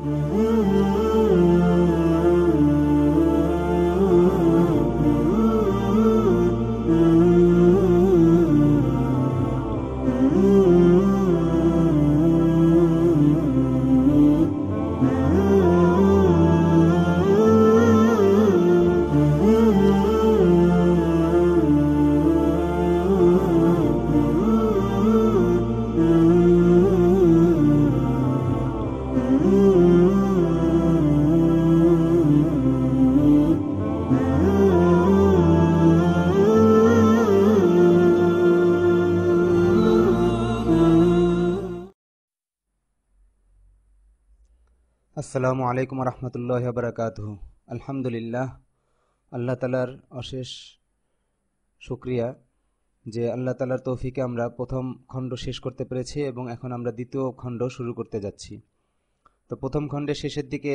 Mm-hmm. আসসালামু আলাইকুম রহমতুল্লাহ বরকাত আলহামদুলিল্লাহ আল্লাহ তালার অশেষ শুক্রিয়া যে আল্লাহ তালার তৌফিকে আমরা প্রথম খণ্ড শেষ করতে পেরেছি এবং এখন আমরা দ্বিতীয় খণ্ড শুরু করতে যাচ্ছি তো প্রথম খণ্ডের শেষের দিকে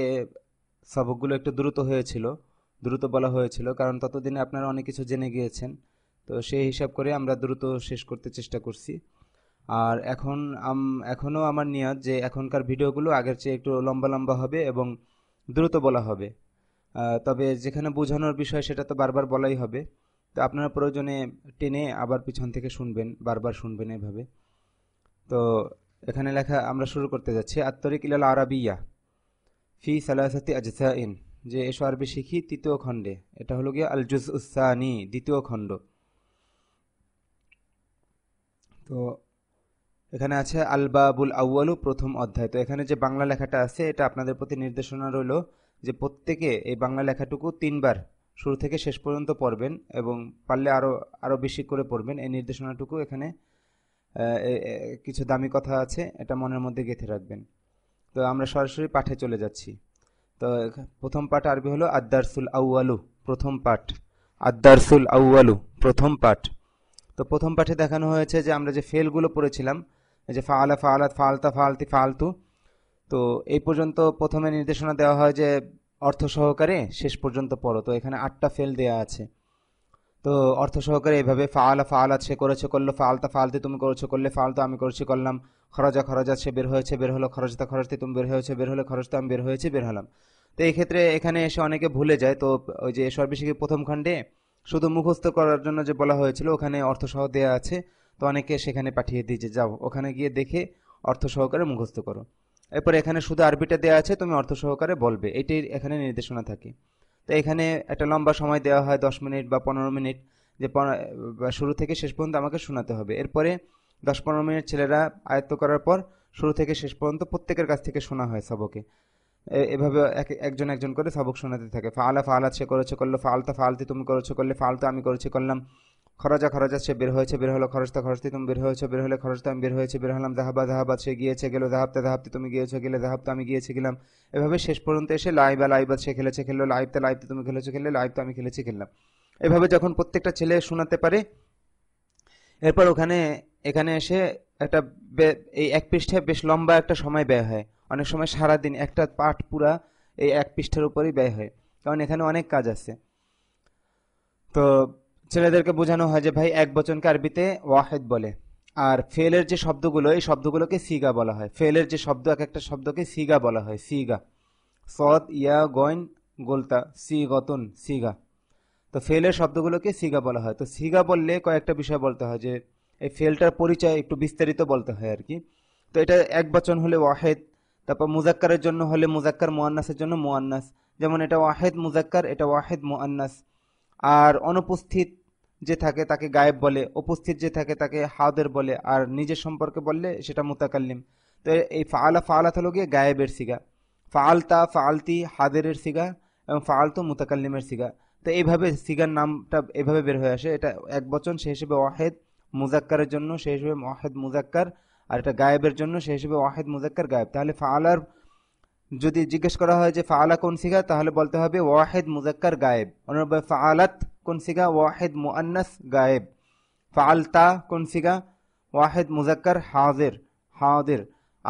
সবকগুলো একটু দ্রুত হয়েছিল দ্রুত বলা হয়েছিল কারণ ততদিনে আপনারা অনেক কিছু জেনে গিয়েছেন তো সেই হিসাব করে আমরা দ্রুত শেষ করতে চেষ্টা করছি আর এখন এখনও আমার নিয়াদ যে এখনকার ভিডিওগুলো আগের চেয়ে একটু লম্বা লম্বা হবে এবং দ্রুত বলা হবে তবে যেখানে বোঝানোর বিষয় সেটা তো বারবার বলাই হবে তো আপনারা প্রয়োজনে টেনে আবার পিছন থেকে শুনবেন বারবার শুনবেন এভাবে তো এখানে লেখা আমরা শুরু করতে যাচ্ছি আত্মরিক ইলাল আরাবিয়া ফি সালাসাতি আজসা ইন যে এসো আরবি শিখি তৃতীয় খণ্ডে এটা হলো গিয়ে আল জুজ উসানি দ্বিতীয় খণ্ড তো এখানে আছে আলবাবুল আউ্বালু প্রথম অধ্যায় তো এখানে যে বাংলা লেখাটা আছে এটা আপনাদের প্রতি নির্দেশনা রইল যে প্রত্যেকে এই বাংলা লেখাটুকু তিনবার শুরু থেকে শেষ পর্যন্ত পড়বেন এবং পারলে আরও আরও বেশি করে পড়বেন এই নির্দেশনাটুকু এখানে কিছু দামি কথা আছে এটা মনের মধ্যে গেঁথে রাখবেন তো আমরা সরাসরি পাঠে চলে যাচ্ছি তো প্রথম পাঠ আরবি হলো আদ্দারসুল আউ্বালু প্রথম পাঠ আদ্দারসুল আউ্বালু প্রথম পাঠ তো প্রথম পাঠে দেখানো হয়েছে যে আমরা যে ফেলগুলো পড়েছিলাম যে ফালা ফালাত ফালতা ফালতি ফালতু তো এই পর্যন্ত প্রথমে নির্দেশনা দেওয়া হয় যে অর্থ সহকারে শেষ পর্যন্ত পড়ো তো এখানে আটটা ফেল দেয়া আছে তো অর্থ সহকারে এভাবে ফালা ফালাত সে করেছে করলো ফালতা ফালতি তুমি করেছো করলে ফালতু আমি করেছি করলাম খরচা খরচা সে বের হয়েছে বের হলো খরচতা খরচতে তুমি বের হয়েছে বের হলো তো আমি বের হয়েছে বের হলাম তো এই ক্ষেত্রে এখানে এসে অনেকে ভুলে যায় তো ওই যে সর্বশেষে প্রথম খণ্ডে শুধু মুখস্থ করার জন্য যে বলা হয়েছিল ওখানে অর্থসহ দেওয়া আছে তো অনেকে সেখানে পাঠিয়ে দিয়েছে যাও ওখানে গিয়ে দেখে অর্থ সহকারে মুখস্থ করো এরপর এখানে শুধু আরবিটা দেওয়া আছে তুমি অর্থ সহকারে বলবে এটাই এখানে নির্দেশনা থাকে তো এখানে একটা লম্বা সময় দেওয়া হয় দশ মিনিট বা পনেরো মিনিট যে শুরু থেকে শেষ পর্যন্ত আমাকে শোনাতে হবে এরপরে দশ পনেরো মিনিট ছেলেরা আয়ত্ত করার পর শুরু থেকে শেষ পর্যন্ত প্রত্যেকের কাছ থেকে শোনা হয় সবকে এভাবে একজন একজন করে সবক শোনাতে থাকে ফালা ফালাত সে করেছে করলো ফালতা ফালতি তুমি করেছো করলে ফালতা আমি করেছি করলাম খরচা খরচা সে বের হয়েছে বের হলো খরচটা খরচতে তুমি বের হয়েছো বের হলে খরচটা আমি বের হয়েছে বের হলাম দাহাবা দাহাবাদ সে গিয়েছে গেলো দাহাবতে দাহাবতে তুমি গিয়েছো গেলে দাহাবতে আমি গিয়েছিলাম গেলাম এভাবে শেষ পর্যন্ত এসে লাইবা লাইভ সে খেলেছে খেললো লাইভতে লাইভতে তুমি খেলেছো খেললে লাইভতে আমি খেলেছি খেললাম এভাবে যখন প্রত্যেকটা ছেলে শোনাতে পারে এরপর ওখানে এখানে এসে একটা এই এক পৃষ্ঠায় বেশ লম্বা একটা সময় ব্যয় হয় অনেক সময় সারাদিন একটা পাঠ পুরা এই এক পৃষ্ঠার উপরেই ব্যয় হয় কারণ এখানে অনেক কাজ আছে তো ছেলেদেরকে বোঝানো হয় যে ভাই এক বচনকে আরবিতে ওয়াহেদ বলে আর ফেলের যে শব্দগুলো এই শব্দগুলোকে সিগা বলা হয় ফেলের যে শব্দ এক একটা শব্দকে সিগা বলা হয় সিগা সৎ ইয়া গয়ন গোলতা সি গতন সিগা তো ফেলের শব্দগুলোকে সিগা বলা হয় তো সিগা বললে কয়েকটা বিষয় বলতে হয় যে এই ফেলটার পরিচয় একটু বিস্তারিত বলতে হয় আর কি তো এটা এক বচন হলে ওয়াহেদ তারপর মুজাক্কারের জন্য হলে মুজাক্কার মোয়ান্নাসের জন্য মোয়ান্নাস যেমন এটা ওয়াহেদ মুজাক্কার এটা ওয়াহেদ মোয়ান্নাস আর অনুপস্থিত যে থাকে তাকে গায়েব বলে উপস্থিত যে থাকে তাকে হাওদের বলে আর নিজের সম্পর্কে বললে সেটা মোতাকাল্লিম তো এই ফালা ফালাত হলো গিয়ে গায়েবের সিগা ফালতা ফালতি হাদেরের সিগা এবং ফাআলতু মুতাকাল্লিমের সিগা তো এইভাবে সিগার নামটা এভাবে বের হয়ে আসে এটা এক বচন সে হিসেবে ওয়াহেদ মুজাক্কারের জন্য সে হিসেবে ওয়াহেদ মুজাক্কার আর এটা গায়েবের জন্য সে হিসেবে ওয়াহেদ মুজাক্কার গায়েব তাহলে ফালার যদি জিজ্ঞেস করা হয় যে ফালা কোন সিগা তাহলে বলতে হবে ওয়াহেদ মুজাক্কার গায়েব অনুরূপে ফালাত কোন সিগা ওয়াহেদ মুআন্নাস গায়েব ফালতা কোন সিগা ওয়াহেদ মুজাক্কার হাজির হাদির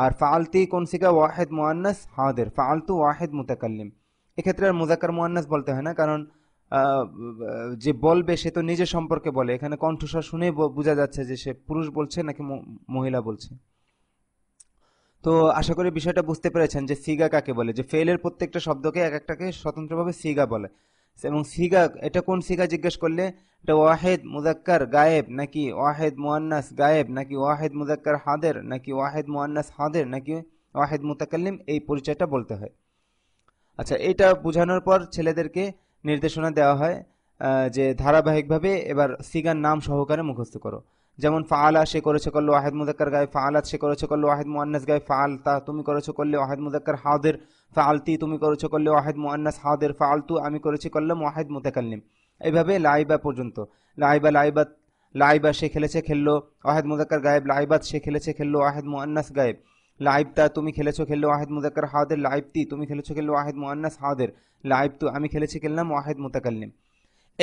আর ফালতি কোন সিগা ওয়াহেদ মুআন্নাস হাদির ফালতু ওয়াহেদ মুতাকাল্লিম এক্ষেত্রে আর মুজাক্কার মুআন্নাস বলতে হয় না কারণ যে বলবে সে তো নিজে সম্পর্কে বলে এখানে কণ্ঠস্বর শুনে বোঝা যাচ্ছে যে সে পুরুষ বলছে নাকি মহিলা বলছে তো আশা করি বিষয়টা বুঝতে পেরেছেন যে সিগা কাকে বলে যে ফেলের প্রত্যেকটা শব্দকে এক একটাকে স্বতন্ত্রভাবে সিগা বলে এবং সিগা এটা কোন সিগা জিজ্ঞেস করলে এটা ওয়াহেদ মুজাক্কার গায়েব নাকি ওয়াহেদ মুয়ান্নাস গায়েব নাকি ওয়াহেদ মুজাক্কার হাদের নাকি ওয়াহেদ মুয়ান্নাস হাদের নাকি ওয়াহেদ মুতাকাল্লিম এই পরিচয়টা বলতে হয় আচ্ছা এটা বোঝানোর পর ছেলেদেরকে নির্দেশনা দেওয়া হয় যে ধারাবাহিকভাবে এবার সিগার নাম সহকারে মুখস্থ করো যেমন ফাআলা সে করেছে করলো ওয়াহেদ মুজাক্কার গায়ে ফাআলাত সে করেছে করলো ওয়াহেদ মুআন্নাস গায়ে ফালতা তুমি করেছো করলে ওয়াহেদ মুজাক্কার হাদের ফাআলতি তুমি করেছো করলে ওয়াহেদ মুআন্নাস হাদের ফালতু আমি করেছি করলাম ওয়াহেদ মুতাকাল্লিম এইভাবে লাইবা পর্যন্ত লাইবা লাইবাত লাইবা সে খেলেছে খেললো ওয়াহেদ মুজাক্কার গায়েব লাইবাত সে খেলেছে খেললো ওয়াহেদ মুআন্নাস গায়েব লাইবতা তুমি খেলেছো খেললো ওয়াহেদ মুজাক্কার হাদের লাইবতি তুমি খেলেছো খেললো ওয়াহেদ মুআন্নাস হাদের লাইবতু আমি খেলেছি খেললাম ওয়াহেদ মুতাকাল্লিম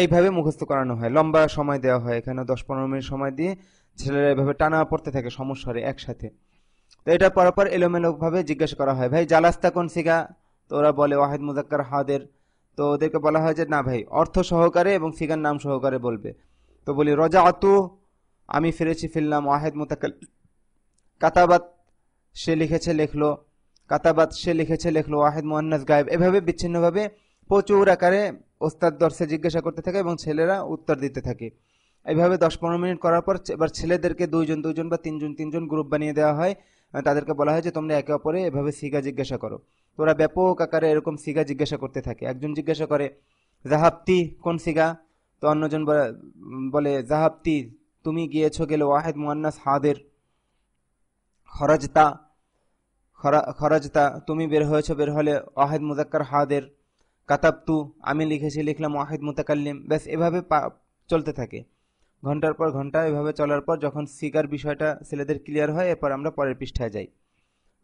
এইভাবে মুখস্থ করানো হয় লম্বা সময় দেওয়া হয় এখানে দশ পনেরো মিনিট সময় দিয়ে ছেলেরা এভাবে টানা পড়তে থাকে সমস্যারে একসাথে তো এটা পরপর এলোমেলোভাবে জিজ্ঞাসা করা হয় ভাই জালাস্তা কোন সিগা তো ওরা বলে ওয়াহেদ মুজাক্কার হাদের তো ওদেরকে বলা হয় যে না ভাই অর্থ সহকারে এবং সিগার নাম সহকারে বলবে তো বলি রজা অত আমি ফিরেছি ফিরলাম ওয়াহেদ মুতাকাল কাতাবাত সে লিখেছে লেখলো কাতাবাত সে লিখেছে লেখলো ওয়াহেদ মোহান্নাস গায়েব এভাবে বিচ্ছিন্নভাবে প্রচুর আকারে ওস্তাদ দর্শে জিজ্ঞাসা করতে থাকে এবং ছেলেরা উত্তর দিতে থাকে এইভাবে দশ পনেরো মিনিট করার পর এবার ছেলেদেরকে দুইজন দুইজন বা তিনজন তিনজন গ্রুপ বানিয়ে দেওয়া হয় তাদেরকে বলা হয় যে তোমরা একে অপরে এভাবে সিগা জিজ্ঞাসা করো তোরা ব্যাপক আকারে এরকম সিগা জিজ্ঞাসা করতে থাকে একজন জিজ্ঞাসা করে জাহাপ্তি কোন সিগা তো অন্যজন বলে জাহাবতি তুমি গিয়েছো গেলে ওয়াহেদ মুহান্নাস হাদের খরাজতা খরাজতা তুমি বের হয়েছো বের হলে ওয়াহেদ মুজাক্কার হাদের কাতাবতু আমি লিখেছি লিখলাম ওয়াহিদ মুতাকাল্লিম ব্যাস এভাবে চলতে থাকে ঘন্টার পর ঘন্টা এভাবে চলার পর যখন সিগার বিষয়টা ছেলেদের ক্লিয়ার হয় এরপর আমরা পরের পৃষ্ঠায় যাই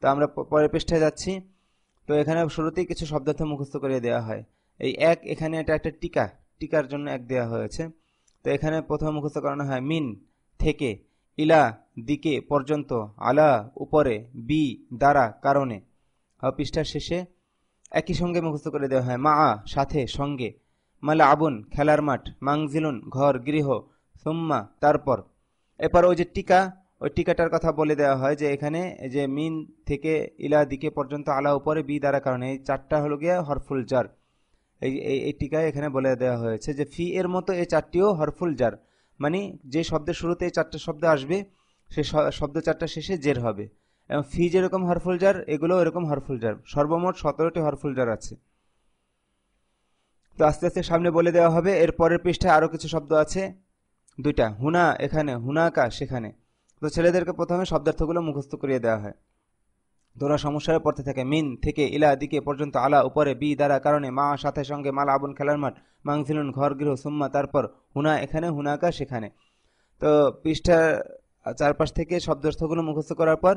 তো আমরা পরের পৃষ্ঠায় যাচ্ছি তো এখানে শুরুতেই কিছু শব্দার্থ মুখস্থ করে দেওয়া হয় এই এক এখানে এটা একটা টিকা টিকার জন্য এক দেওয়া হয়েছে তো এখানে প্রথম মুখস্থ করানো হয় মিন থেকে ইলা দিকে পর্যন্ত আলা উপরে বি দ্বারা কারণে পৃষ্ঠার শেষে একই সঙ্গে মুখস্থ করে দেওয়া হয় মা সাথে সঙ্গে মালা আবুন খেলার মাঠ মাংজিলুন ঘর গৃহ সোম্মা তারপর এরপর ওই যে টিকা ওই টিকাটার কথা বলে দেওয়া হয় যে এখানে যে মিন থেকে ইলা দিকে পর্যন্ত আলা উপরে বি দ্বারা কারণে এই চারটা হলো গিয়ে হরফুল জার এই এই টিকা এখানে বলে দেওয়া হয়েছে যে ফি এর মতো এই চারটিও হরফুল জার মানে যে শব্দের শুরুতে এই চারটা শব্দ আসবে সে শব্দ চারটা শেষে জের হবে এবং ফি যেরকম হরফুল জার এগুলো এরকম হরফুল জার সর্বমোট সতেরোটি হরফুল জার আছে তো আস্তে আস্তে সামনে বলে দেওয়া হবে এর পরের পৃষ্ঠায় আরও কিছু শব্দ আছে দুইটা হুনা এখানে হুনাকা সেখানে তো ছেলেদেরকে প্রথমে শব্দার্থগুলো মুখস্থ করিয়ে দেওয়া হয় দোরা সমস্যায় পড়তে থাকে মিন থেকে ইলা দিকে পর্যন্ত আলা উপরে বি দ্বারা কারণে মা সাথে সঙ্গে মাল আবন খেলার মাঠ মাংসিলুন ঘর গৃহ সুম্মা তারপর হুনা এখানে হুনাকা সেখানে তো পৃষ্ঠার চারপাশ থেকে শব্দার্থগুলো মুখস্থ করার পর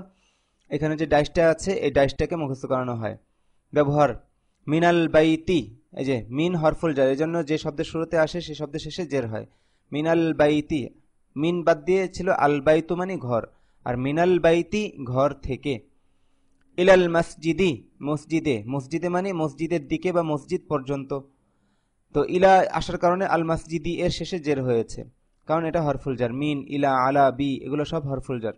এখানে যে ডাইসটা আছে এই ডাইসটাকে মুখস্থ করানো হয় ব্যবহার মিনাল বাইতি এই যে মিন হরফুল জার এই জন্য যে শব্দের শুরুতে আসে সে শব্দের শেষে জের হয় মিনাল বাইতি মিন বাদ দিয়ে ছিল আল বাইতু মানে ঘর আর মিনাল বাইতি ঘর থেকে ইলাল মসজিদি মসজিদে মসজিদে মানে মসজিদের দিকে বা মসজিদ পর্যন্ত তো ইলা আসার কারণে আল মসজিদি এর শেষে জের হয়েছে কারণ এটা হরফুল জার মিন ইলা আলা বি এগুলো সব হরফুল জার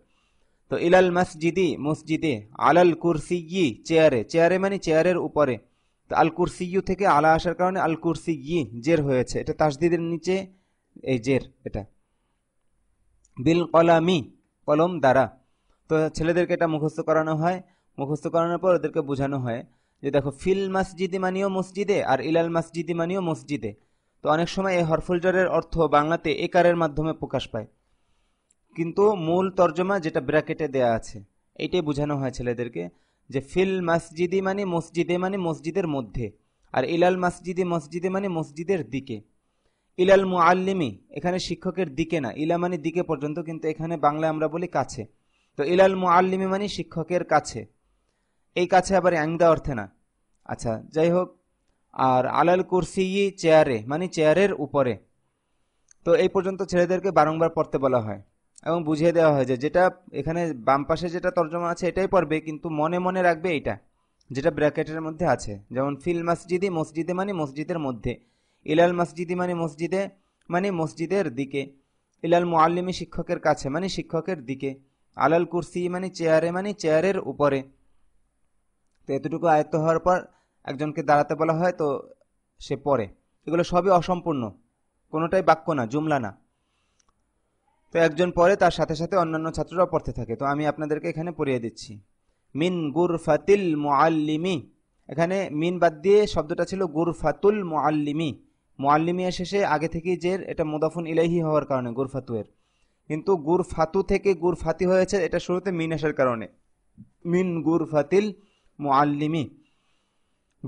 তো ইলাল মসজিদি মসজিদে আলাল কুরসিয়ি চেয়ারে চেয়ারে মানে চেয়ারের উপরে তো আল ইউ থেকে আলা আসার কারণে আল কুরসিয়ি জের হয়েছে এটা তাসদিদের নিচে এই জের এটা বিল কলামি কলম দ্বারা তো ছেলেদেরকে এটা মুখস্থ করানো হয় মুখস্থ করানোর পর ওদেরকে বোঝানো হয় যে দেখো ফিল মসজিদি মানিও মসজিদে আর ইলাল মসজিদি মানিও মসজিদে তো অনেক সময় এই হরফুল জরের অর্থ বাংলাতে একারের মাধ্যমে প্রকাশ পায় কিন্তু মূল তর্জমা যেটা ব্র্যাকেটে দেয়া আছে এইটাই বোঝানো হয় ছেলেদেরকে যে ফিল মসজিদি মানে মসজিদে মানে মসজিদের মধ্যে আর ইলাল মসজিদে মসজিদে মানে মসজিদের দিকে ইলাল আল্লিমি এখানে শিক্ষকের দিকে না ইলা মানে দিকে পর্যন্ত কিন্তু এখানে বাংলা আমরা বলি কাছে তো ইলাল মু আল্লিমি মানে শিক্ষকের কাছে এই কাছে আবার অ্যাংদা অর্থে না আচ্ছা যাই হোক আর আলাল কুরসি চেয়ারে মানে চেয়ারের উপরে তো এই পর্যন্ত ছেলেদেরকে বারংবার পড়তে বলা হয় এবং বুঝিয়ে দেওয়া হয়েছে যেটা এখানে বাম পাশে যেটা তর্জমা আছে এটাই পড়বে কিন্তু মনে মনে রাখবে এটা যেটা ব্র্যাকেটের মধ্যে আছে যেমন ফিল মসজিদি মসজিদে মানে মসজিদের মধ্যে ইলাল মসজিদি মানে মসজিদে মানে মসজিদের দিকে ইলাল মোয়াল্লিমি শিক্ষকের কাছে মানে শিক্ষকের দিকে আলাল কুরসি মানে চেয়ারে মানে চেয়ারের উপরে তো এতটুকু আয়ত্ত হওয়ার পর একজনকে দাঁড়াতে বলা হয় তো সে পড়ে এগুলো সবই অসম্পূর্ণ কোনোটাই বাক্য না জুমলা না তো একজন পরে তার সাথে সাথে অন্যান্য ছাত্ররাও পড়তে থাকে তো আমি আপনাদেরকে এখানে পড়িয়ে দিচ্ছি মিন গুরফাতিল মোয়াল্লিমি এখানে মিন বাদ দিয়ে শব্দটা ছিল গুর ফাতুল মোয়াল্লিমি মোয়াল্লিমি শেষে আগে থেকেই জের এটা মোদাফুন ইলাহি হওয়ার কারণে গুর ফাতুয়ের কিন্তু গুর ফাতু থেকে গুরফাতি হয়েছে এটা শুরুতে মিন আসার কারণে মিন গুর ফাতিল মোয়াল্লিমি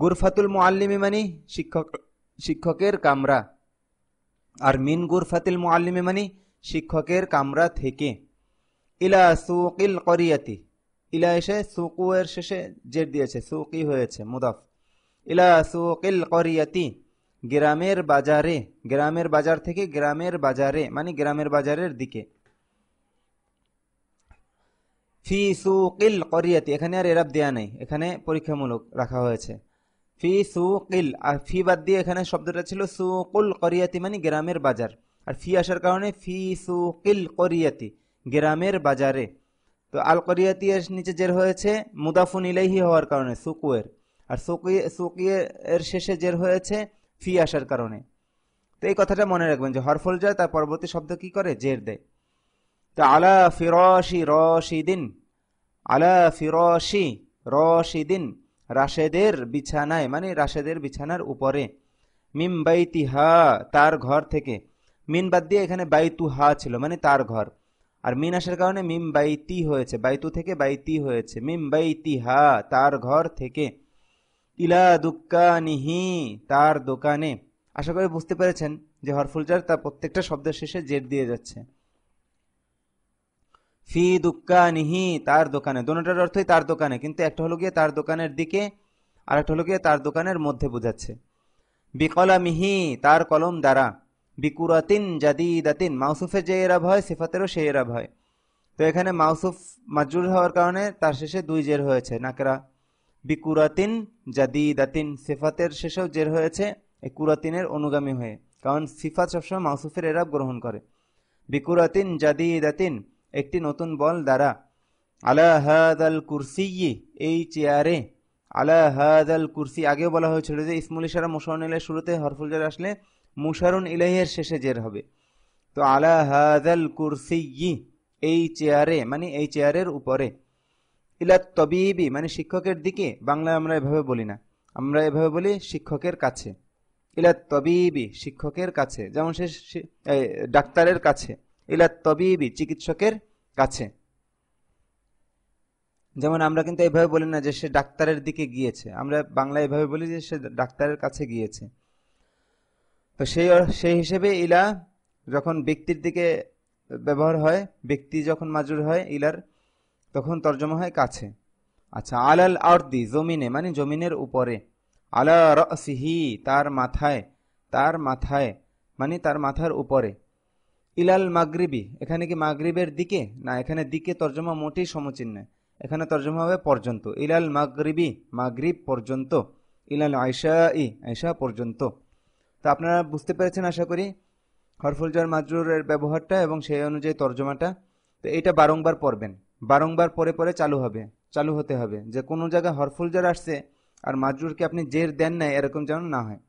গুরফাতুল মোয়াল্লিমি মানে শিক্ষক শিক্ষকের কামরা আর মিন গুরফাতিল মোয়াল্লিমি মানে শিক্ষকের কামরা থেকে ইলা সুকিল করিয়াতি ইলা এসে সুকু এর শেষে জের দিয়েছে সুকি হয়েছে মুদাফ ইলা সুকিল করিয়াতি গ্রামের বাজারে গ্রামের বাজার থেকে গ্রামের বাজারে মানে গ্রামের বাজারের দিকে ফি সুকিল করিয়াতি এখানে আর এরাব দেয়া নেই এখানে পরীক্ষামূলক রাখা হয়েছে ফি সুকিল আর ফি বাদ দিয়ে এখানে শব্দটা ছিল সুকুল করিয়াতি মানে গ্রামের বাজার আর ফি আসার কারণে ফি সুকিল করিয়াতি গ্রামের বাজারে তো আল করিয়াতি এর নিচে জের হয়েছে মুদাফুন ইলাইহি হওয়ার কারণে সুকুয়ের আর সুকিয়ে এর শেষে জের হয়েছে ফি আসার কারণে তো এই কথাটা মনে রাখবেন যে হরফল যায় তার পরবর্তী শব্দ কি করে জের দেয় তো আলা ফিরশি রশিদিন আলা ফিরশি রশিদিন রাশেদের বিছানায় মানে রাশেদের বিছানার উপরে মিম্বাইতিহা তার ঘর থেকে মিন বাদ দিয়ে এখানে বাইতু হা ছিল মানে তার ঘর আর মিন আসার কারণে মিম বাইতি হয়েছে বাইতু থেকে বাইতি হয়েছে মিম বাইতি হা তার ঘর থেকে ইলা দুকানিহি তার দোকানে আশা করি বুঝতে পেরেছেন যে হরফুলজার তার প্রত্যেকটা শব্দের শেষে জেট দিয়ে যাচ্ছে ফি দুকানিহি তার দোকানে দোনোটার অর্থই তার দোকানে কিন্তু একটা হলো গিয়ে তার দোকানের দিকে আর একটা হলো গিয়ে তার দোকানের মধ্যে বোঝাচ্ছে বিকলামিহি তার কলম দ্বারা বিকুরাতিন জাদিদাতিন মাউসুফের যে এরাব হয় সিফাতেরও সেই এরাব হয় তো এখানে মাউসুফ মাজুর হওয়ার কারণে তার শেষে দুই জের হয়েছে নাকরা বিকুরাতিন জাদিদাতিন সিফাতের শেষেও জের হয়েছে এ কুরাতিনের অনুগামী হয়ে কারণ সিফাত সবসময় মাউসুফের এরাব গ্রহণ করে বিকুরাতিন জাদিদাতিন একটি নতুন বল দ্বারা আলা হাদাল কুরসি এই চেয়ারে আলা আল কুরসি আগেও বলা হয়েছিল যে ইসমুল ইশারা মোশন শুরুতে হরফুল আসলে মুশারুন ইলাহের শেষে জের হবে তো আলা হাজাল কুরসি এই চেয়ারে মানে এই চেয়ারের উপরে ইলা তবিবি মানে শিক্ষকের দিকে বাংলায় আমরা এভাবে বলি না আমরা এভাবে বলি শিক্ষকের কাছে ইলা তবিবি শিক্ষকের কাছে যেমন সে ডাক্তারের কাছে ইলা তবিবি চিকিৎসকের কাছে যেমন আমরা কিন্তু এভাবে বলি না যে সে ডাক্তারের দিকে গিয়েছে আমরা বাংলায় এভাবে বলি যে সে ডাক্তারের কাছে গিয়েছে তো সেই সেই হিসেবে ইলা যখন ব্যক্তির দিকে ব্যবহার হয় ব্যক্তি যখন মাজুর হয় ইলার তখন তর্জমা হয় কাছে আচ্ছা আলাল আর্দি জমিনে মানে জমিনের উপরে আলা রসিহি তার মাথায় তার মাথায় মানে তার মাথার উপরে ইলাল মাগরিবি এখানে কি মাগরিবের দিকে না এখানে দিকে তর্জমা মোটেই সমচিহ্ন এখানে তর্জমা হবে পর্যন্ত ইলাল মাগরিবি মাগরিব পর্যন্ত ইলাল আয়সা ই আয়সা পর্যন্ত তো আপনারা বুঝতে পেরেছেন আশা করি হরফুল জয়ের মাজরুরের ব্যবহারটা এবং সেই অনুযায়ী তর্জমাটা তো এটা বারংবার পড়বেন বারংবার পরে পরে চালু হবে চালু হতে হবে যে কোনো জায়গায় হরফুল জয়ের আসছে আর মাজরুরকে আপনি জের দেন না এরকম যেন না হয়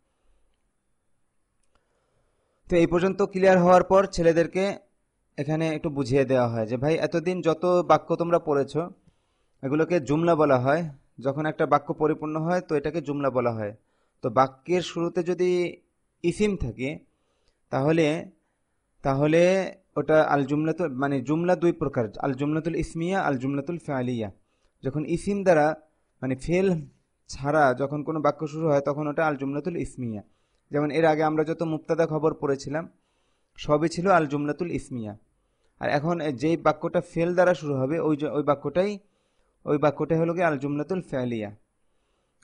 তো এই পর্যন্ত ক্লিয়ার হওয়ার পর ছেলেদেরকে এখানে একটু বুঝিয়ে দেওয়া হয় যে ভাই এতদিন যত বাক্য তোমরা পড়েছ এগুলোকে জুমলা বলা হয় যখন একটা বাক্য পরিপূর্ণ হয় তো এটাকে জুমলা বলা হয় তো বাক্যের শুরুতে যদি ইসিম থাকে তাহলে তাহলে ওটা আল জুমলাতুল মানে জুমলা দুই প্রকার আল জুমলাতুল ইসমিয়া আল জুমলাতুল ফেয়ালিয়া যখন ইসিম দ্বারা মানে ফেল ছাড়া যখন কোনো বাক্য শুরু হয় তখন ওটা আল জুমলাতুল ইসমিয়া যেমন এর আগে আমরা যত মুক্তাদা খবর পড়েছিলাম সবই ছিল আল জুমলাতুল ইসমিয়া আর এখন যেই বাক্যটা ফেল দ্বারা শুরু হবে ওই ওই বাক্যটাই ওই বাক্যটাই হলো কি আল জুমলাতুল ফেয়ালিয়া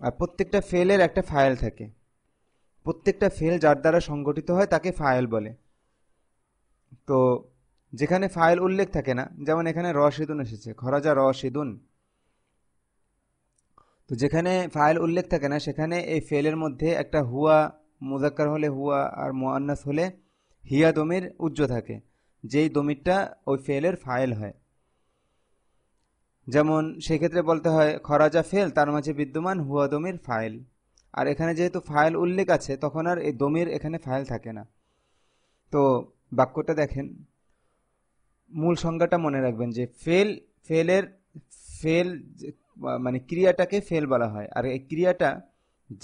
আর প্রত্যেকটা ফেলের একটা ফাইল থাকে প্রত্যেকটা ফেল যার দ্বারা সংগঠিত হয় তাকে ফায়ল বলে তো যেখানে ফায়ল উল্লেখ থাকে না যেমন এখানে রসেদুন এসেছে খরাজা রসেদুন তো যেখানে ফায়ল উল্লেখ থাকে না সেখানে এই ফেলের মধ্যে একটা হুয়া মুজাক্কার হলে হুয়া আর মোয়ান্নাস হলে হিয়া দমির উজ্জ থাকে যেই দমিরটা ওই ফেলের ফায়ল হয় যেমন সেক্ষেত্রে বলতে হয় খরাজা ফেল তার মাঝে বিদ্যমান হুয়া দমির ফায়ল আর এখানে যেহেতু ফাইল উল্লেখ আছে তখন আর এই দমির এখানে ফাইল থাকে না তো বাক্যটা দেখেন মূল সংজ্ঞাটা মনে রাখবেন যে ফেল ফেলের ফেল মানে ক্রিয়াটাকে ফেল বলা হয় আর এই ক্রিয়াটা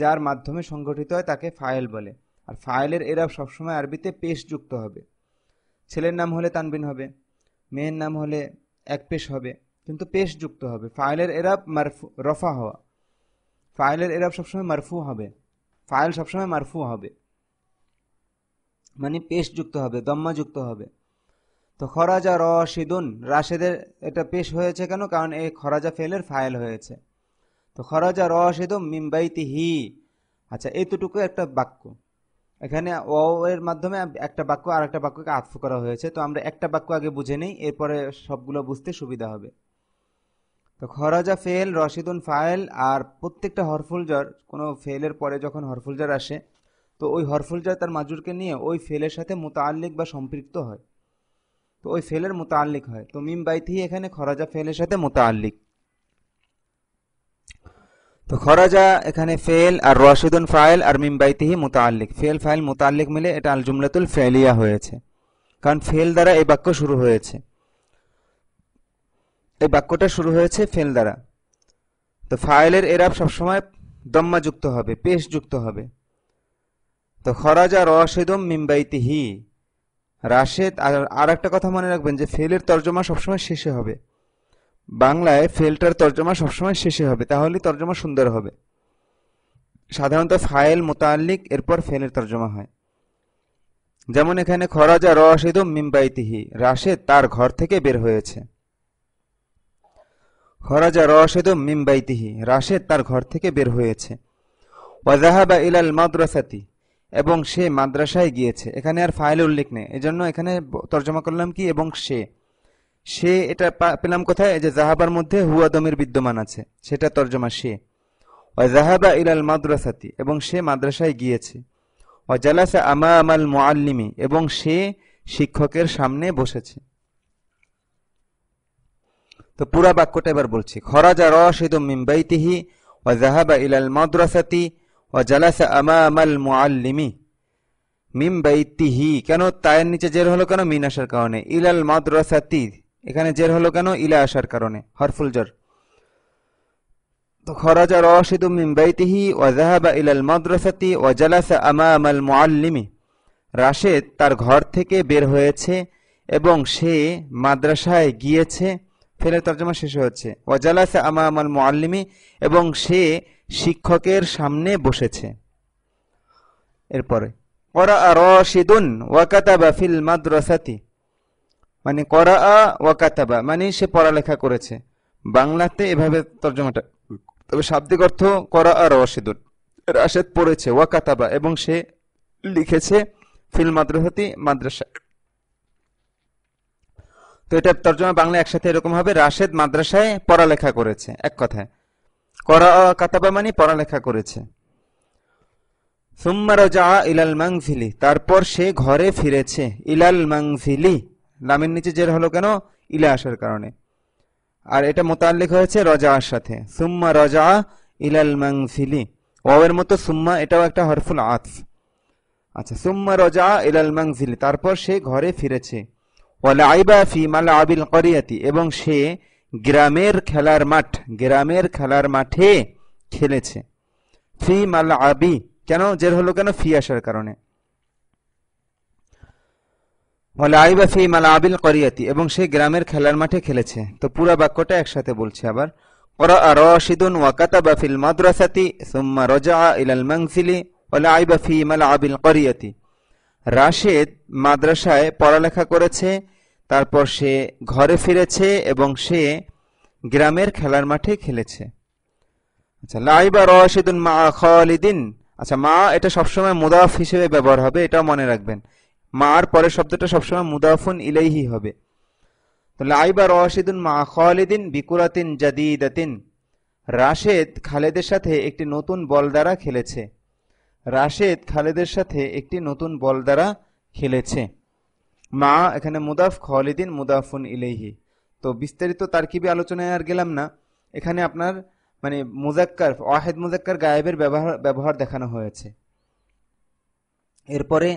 যার মাধ্যমে সংগঠিত হয় তাকে ফাইল বলে আর ফাইলের এরা সবসময় আরবিতে পেশ যুক্ত হবে ছেলের নাম হলে তানবিন হবে মেয়ের নাম হলে এক পেশ হবে কিন্তু পেশ যুক্ত হবে ফাইলের এরা রফা হওয়া ফায়েলের এরাব সবসময় মারফু হবে ফায়েল সবসময় মারফু হবে মানে পেশ যুক্ত হবে দম্মা যুক্ত হবে তো খরাজা রশিদুন রাশেদের এটা পেশ হয়েছে কেন কারণ এই খরাজা ফেলের ফায়েল হয়েছে তো খরাজা রশিদুম মিম্বাইতি হি আচ্ছা এতটুকু একটা বাক্য এখানে ও এর মাধ্যমে একটা বাক্য আর একটা বাক্যকে আত্ম করা হয়েছে তো আমরা একটা বাক্য আগে বুঝে নিই এরপরে সবগুলো বুঝতে সুবিধা হবে তো খরাজা ফেল রশিদুন ফায়েল আর প্রত্যেকটা হরফুলজার কোনো ফেলের পরে যখন হরফুলজার আসে তো ওই হরফুলজার তার মাজুরকে নিয়ে ওই ফেলের সাথে মোতাল্লিক বা সম্পৃক্ত হয় তো ওই ফেলের মোতাল্লিক হয় তো মিম বাইথি এখানে খরাজা ফেলের সাথে মোতাল্লিক তো খরাজা এখানে ফেল আর রশিদুন ফাইল আর মিম বাইতিহি মোতাল্লিক ফেল ফাইল মোতাল্লিক মিলে এটা আলজুমলাতুল ফেলিয়া হয়েছে কারণ ফেল দ্বারা এই বাক্য শুরু হয়েছে এই বাক্যটা শুরু হয়েছে ফেল দ্বারা তো ফায়েলের এরাব সবসময় দম্মা যুক্ত হবে পেশ যুক্ত হবে তো খরাজা রশেদম মিম্বাইতিহি রাশেদ আর একটা কথা মনে রাখবেন যে ফেলের তর্জমা সবসময় শেষে হবে বাংলায় ফেলটার তর্জমা সবসময় শেষে হবে তাহলে তর্জমা সুন্দর হবে সাধারণত ফায়েল মোতাল্লিক এরপর ফেলের তর্জমা হয় যেমন এখানে খরাজা রশেদম মিম্বাইতিহি রাশেদ তার ঘর থেকে বের হয়েছে হরাজা রশেদ মিমবাইতিহি রাশেদ তার ঘর থেকে বের হয়েছে ওয়াজাহাবা ইলাল মাদ্রাসাতি এবং সে মাদ্রাসায় গিয়েছে এখানে আর ফাইল উল্লেখ নেই এজন্য এখানে তর্জমা করলাম কি এবং সে সে এটা পেলাম কোথায় যে জাহাবার মধ্যে হুয়া বিদ্যমান আছে সেটা তর্জমা সে ওয়াজাহাবা ইলাল মাদ্রাসাতি এবং সে মাদ্রাসায় গিয়েছে জালাসা আমা আমাল মোয়াল্লিমি এবং সে শিক্ষকের সামনে বসেছে তো পুরা বাক্যটা এবার বলছি খরাজা রশিদুম মিম্বাইতিহি ও জাহাবা ইলাল মাদ্রাসাতি ও জালাসা আমামাল মুআল্লিমি মিম কেন তায়ের নিচে জের হলো কেন মিন আসার কারণে ইলাল মাদ্রাসাতি এখানে জের হলো কেন ইলা আসার কারণে হরফুল জর তো খরাজা রশিদু মিম বাইতিহি ও জাহাবা ইলাল মাদ্রাসাতি ও জালাসা আমামাল মুআল্লিমি রাশেদ তার ঘর থেকে বের হয়েছে এবং সে মাদ্রাসায় গিয়েছে ফেলের তর্জমা শেষ হচ্ছে ওয়াজালাসা আমা আমার মোয়াল্লিমি এবং সে শিক্ষকের সামনে বসেছে এরপরে করা আ রশিদুন ওয়াকাতাবা ফিল মাদ্রাসাতি মানে করা আ ওয়াকাতাবা মানে সে পড়ালেখা করেছে বাংলাতে এভাবে তর্জমাটা তবে শাব্দিক অর্থ করা আর রশিদুন রাশেদ পড়েছে ওয়াকাতাবা এবং সে লিখেছে ফিল মাদ্রাসাতি মাদ্রাসা তো এটা তর্জমা বাংলা একসাথে এরকম হবে রাশেদ মাদ্রাসায় পড়ালেখা করেছে এক কথায় করা কাতাবা মানে পড়ালেখা করেছে সুম্মা রাজা ইলাল মাংফিলি তারপর সে ঘরে ফিরেছে ইলাল মাংফিলি নামের নিচে জের হলো কেন ইলা আসার কারণে আর এটা মোতাল্লিক হয়েছে রজার সাথে সুম্মা রজা ইলাল মাংফিলি ওয়ের মতো সুম্মা এটাও একটা হরফুল আতফ আচ্ছা সুম্মা রজা ইলাল মাংফিলি তারপর সে ঘরে ফিরেছে ওয়ালাইবা ফি মালা আবিল করিয়াতি এবং সে গ্রামের খেলার মাঠ গ্রামের খেলার মাঠে খেলেছে ফি মালা আবি কেন জের হলো কেন ফি আসার কারণে ওয়ালাইবা ফি মালা আবিল করিয়াতি এবং সে গ্রামের খেলার মাঠে খেলেছে তো পুরো বাক্যটা একসাথে বলছি আবার قرأ راشد মাদ্রাসাতি في المدرسة ثم رجع إلى المنزل ولعب في ملعب القرية রাশেদ মাদ্রাসায় পড়ালেখা করেছে তারপর সে ঘরে ফিরেছে এবং সে গ্রামের খেলার মাঠে খেলেছে আচ্ছা লাইবা রশেদুন মা খালিদিন আচ্ছা মা এটা সবসময় মুদাফ হিসেবে ব্যবহার হবে এটাও মনে রাখবেন মার পরের শব্দটা সবসময় মুদাফুন ইলেহি হবে তো লাইবা রশেদুন মা খালিদিন বিকুরাতিন জাদিদাতিন রাশেদ খালেদের সাথে একটি নতুন বল দ্বারা খেলেছে রাশেদ খালেদের সাথে একটি নতুন বল দ্বারা খেলেছে মা এখানে মুদাফ খলিদিন মুদাফুন ইলেহি তো বিস্তারিত তার তারকিবে আলোচনায় আর গেলাম না এখানে আপনার মানে মুজাক্কার ওয়াহেদ মুজাক্কার গায়েবের ব্যবহার ব্যবহার দেখানো হয়েছে এরপরে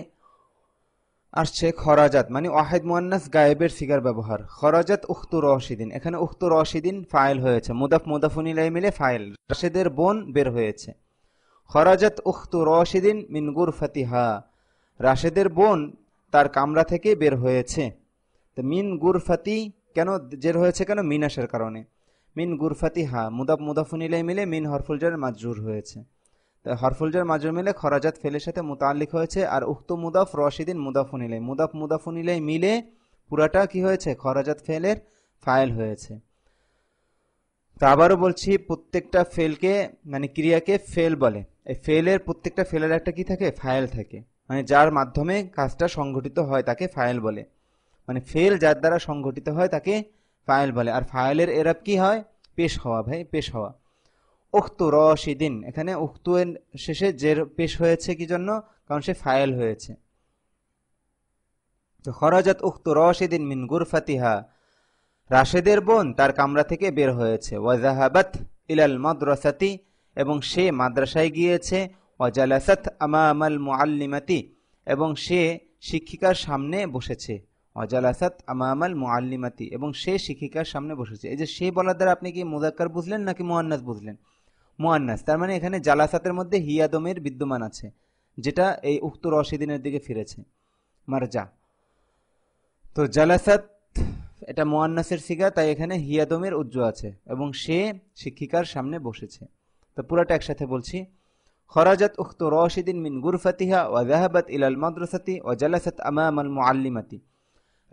আসছে খরাজাত মানে ওয়াহেদ মোয়ান্নাস গায়েবের সিগার ব্যবহার খরাজাত উখতু রশিদিন এখানে উখতু রশিদিন ফাইল হয়েছে মুদাফ মুদাফুন ইলাই মিলে ফাইল রাশেদের বোন বের হয়েছে খরাজাত উখতু রশিদিন মিন গুরফাতিহা রাশেদের বোন তার কামরা থেকে বের হয়েছে তো মিন গুরফাতি কেন জের হয়েছে কেন মিন আসার কারণে মিন গুরফাতি হা মুদাব মুদাফুনিলে মিলে মিন হরফুলজার মাজুর হয়েছে হরফুলজার মাজুর মিলে খরাজাত ফেলের সাথে মোতাল্লিক হয়েছে আর উক্ত মুদাফ রশিদিন মুদাফুনিলে মুদাফ মুদাফুনিলে মিলে পুরাটা কি হয়েছে খরাজাত ফেলের ফাইল হয়েছে তা আবারও বলছি প্রত্যেকটা ফেলকে মানে ক্রিয়াকে ফেল বলে এই ফেলের প্রত্যেকটা ফেলের একটা কি থাকে ফাইল থাকে মানে যার মাধ্যমে কাজটা সংঘটিত হয় তাকে ফাইল বলে মানে ফেল যার দ্বারা সংঘটিত হয় তাকে ফাইল বলে আর ফাইলের এরাব কি হয় পেশ হওয়া ভাই পেশ হওয়া উক্ত রশিদিন এখানে উক্ত এর শেষে জের পেশ হয়েছে কি জন্য কারণ সে ফাইল হয়েছে খরাজাত উক্ত রশিদিন মিন গুরফাতিহা রাশেদের বোন তার কামরা থেকে বের হয়েছে ওয়াজাহাবাত ইলাল মাদ্রাসাতি এবং সে মাদ্রাসায় গিয়েছে অজালাসাত আমামাল মুআল্লিমাতি এবং সে শিক্ষিকার সামনে বসেছে অজালাসাত আমামাল মুআল্লিমাতি এবং সে শিক্ষিকার সামনে বসেছে এই যে সে বলার দ্বারা আপনি কি মুজাক্কার বুঝলেন নাকি মুয়ান্নাস বুঝলেন মুয়ান্নাস তার মানে এখানে জালাসাতের মধ্যে হিয়াদমের বিদ্যমান আছে যেটা এই উক্ত রশিদিনের দিকে ফিরেছে মারজা তো জালাসাত এটা মোয়ান্নাসের সিগা তাই এখানে হিয়াদমের উজ্জ্ব আছে এবং সে শিক্ষিকার সামনে বসেছে তো পুরাটা একসাথে বলছি খরাজাত উক্ত রশিদিন মিন গুরফতিহা ও জাহাবাত ইলাল মাদ্রাসাতি ও জালাসাত আমামাল মুআল্লিমাতি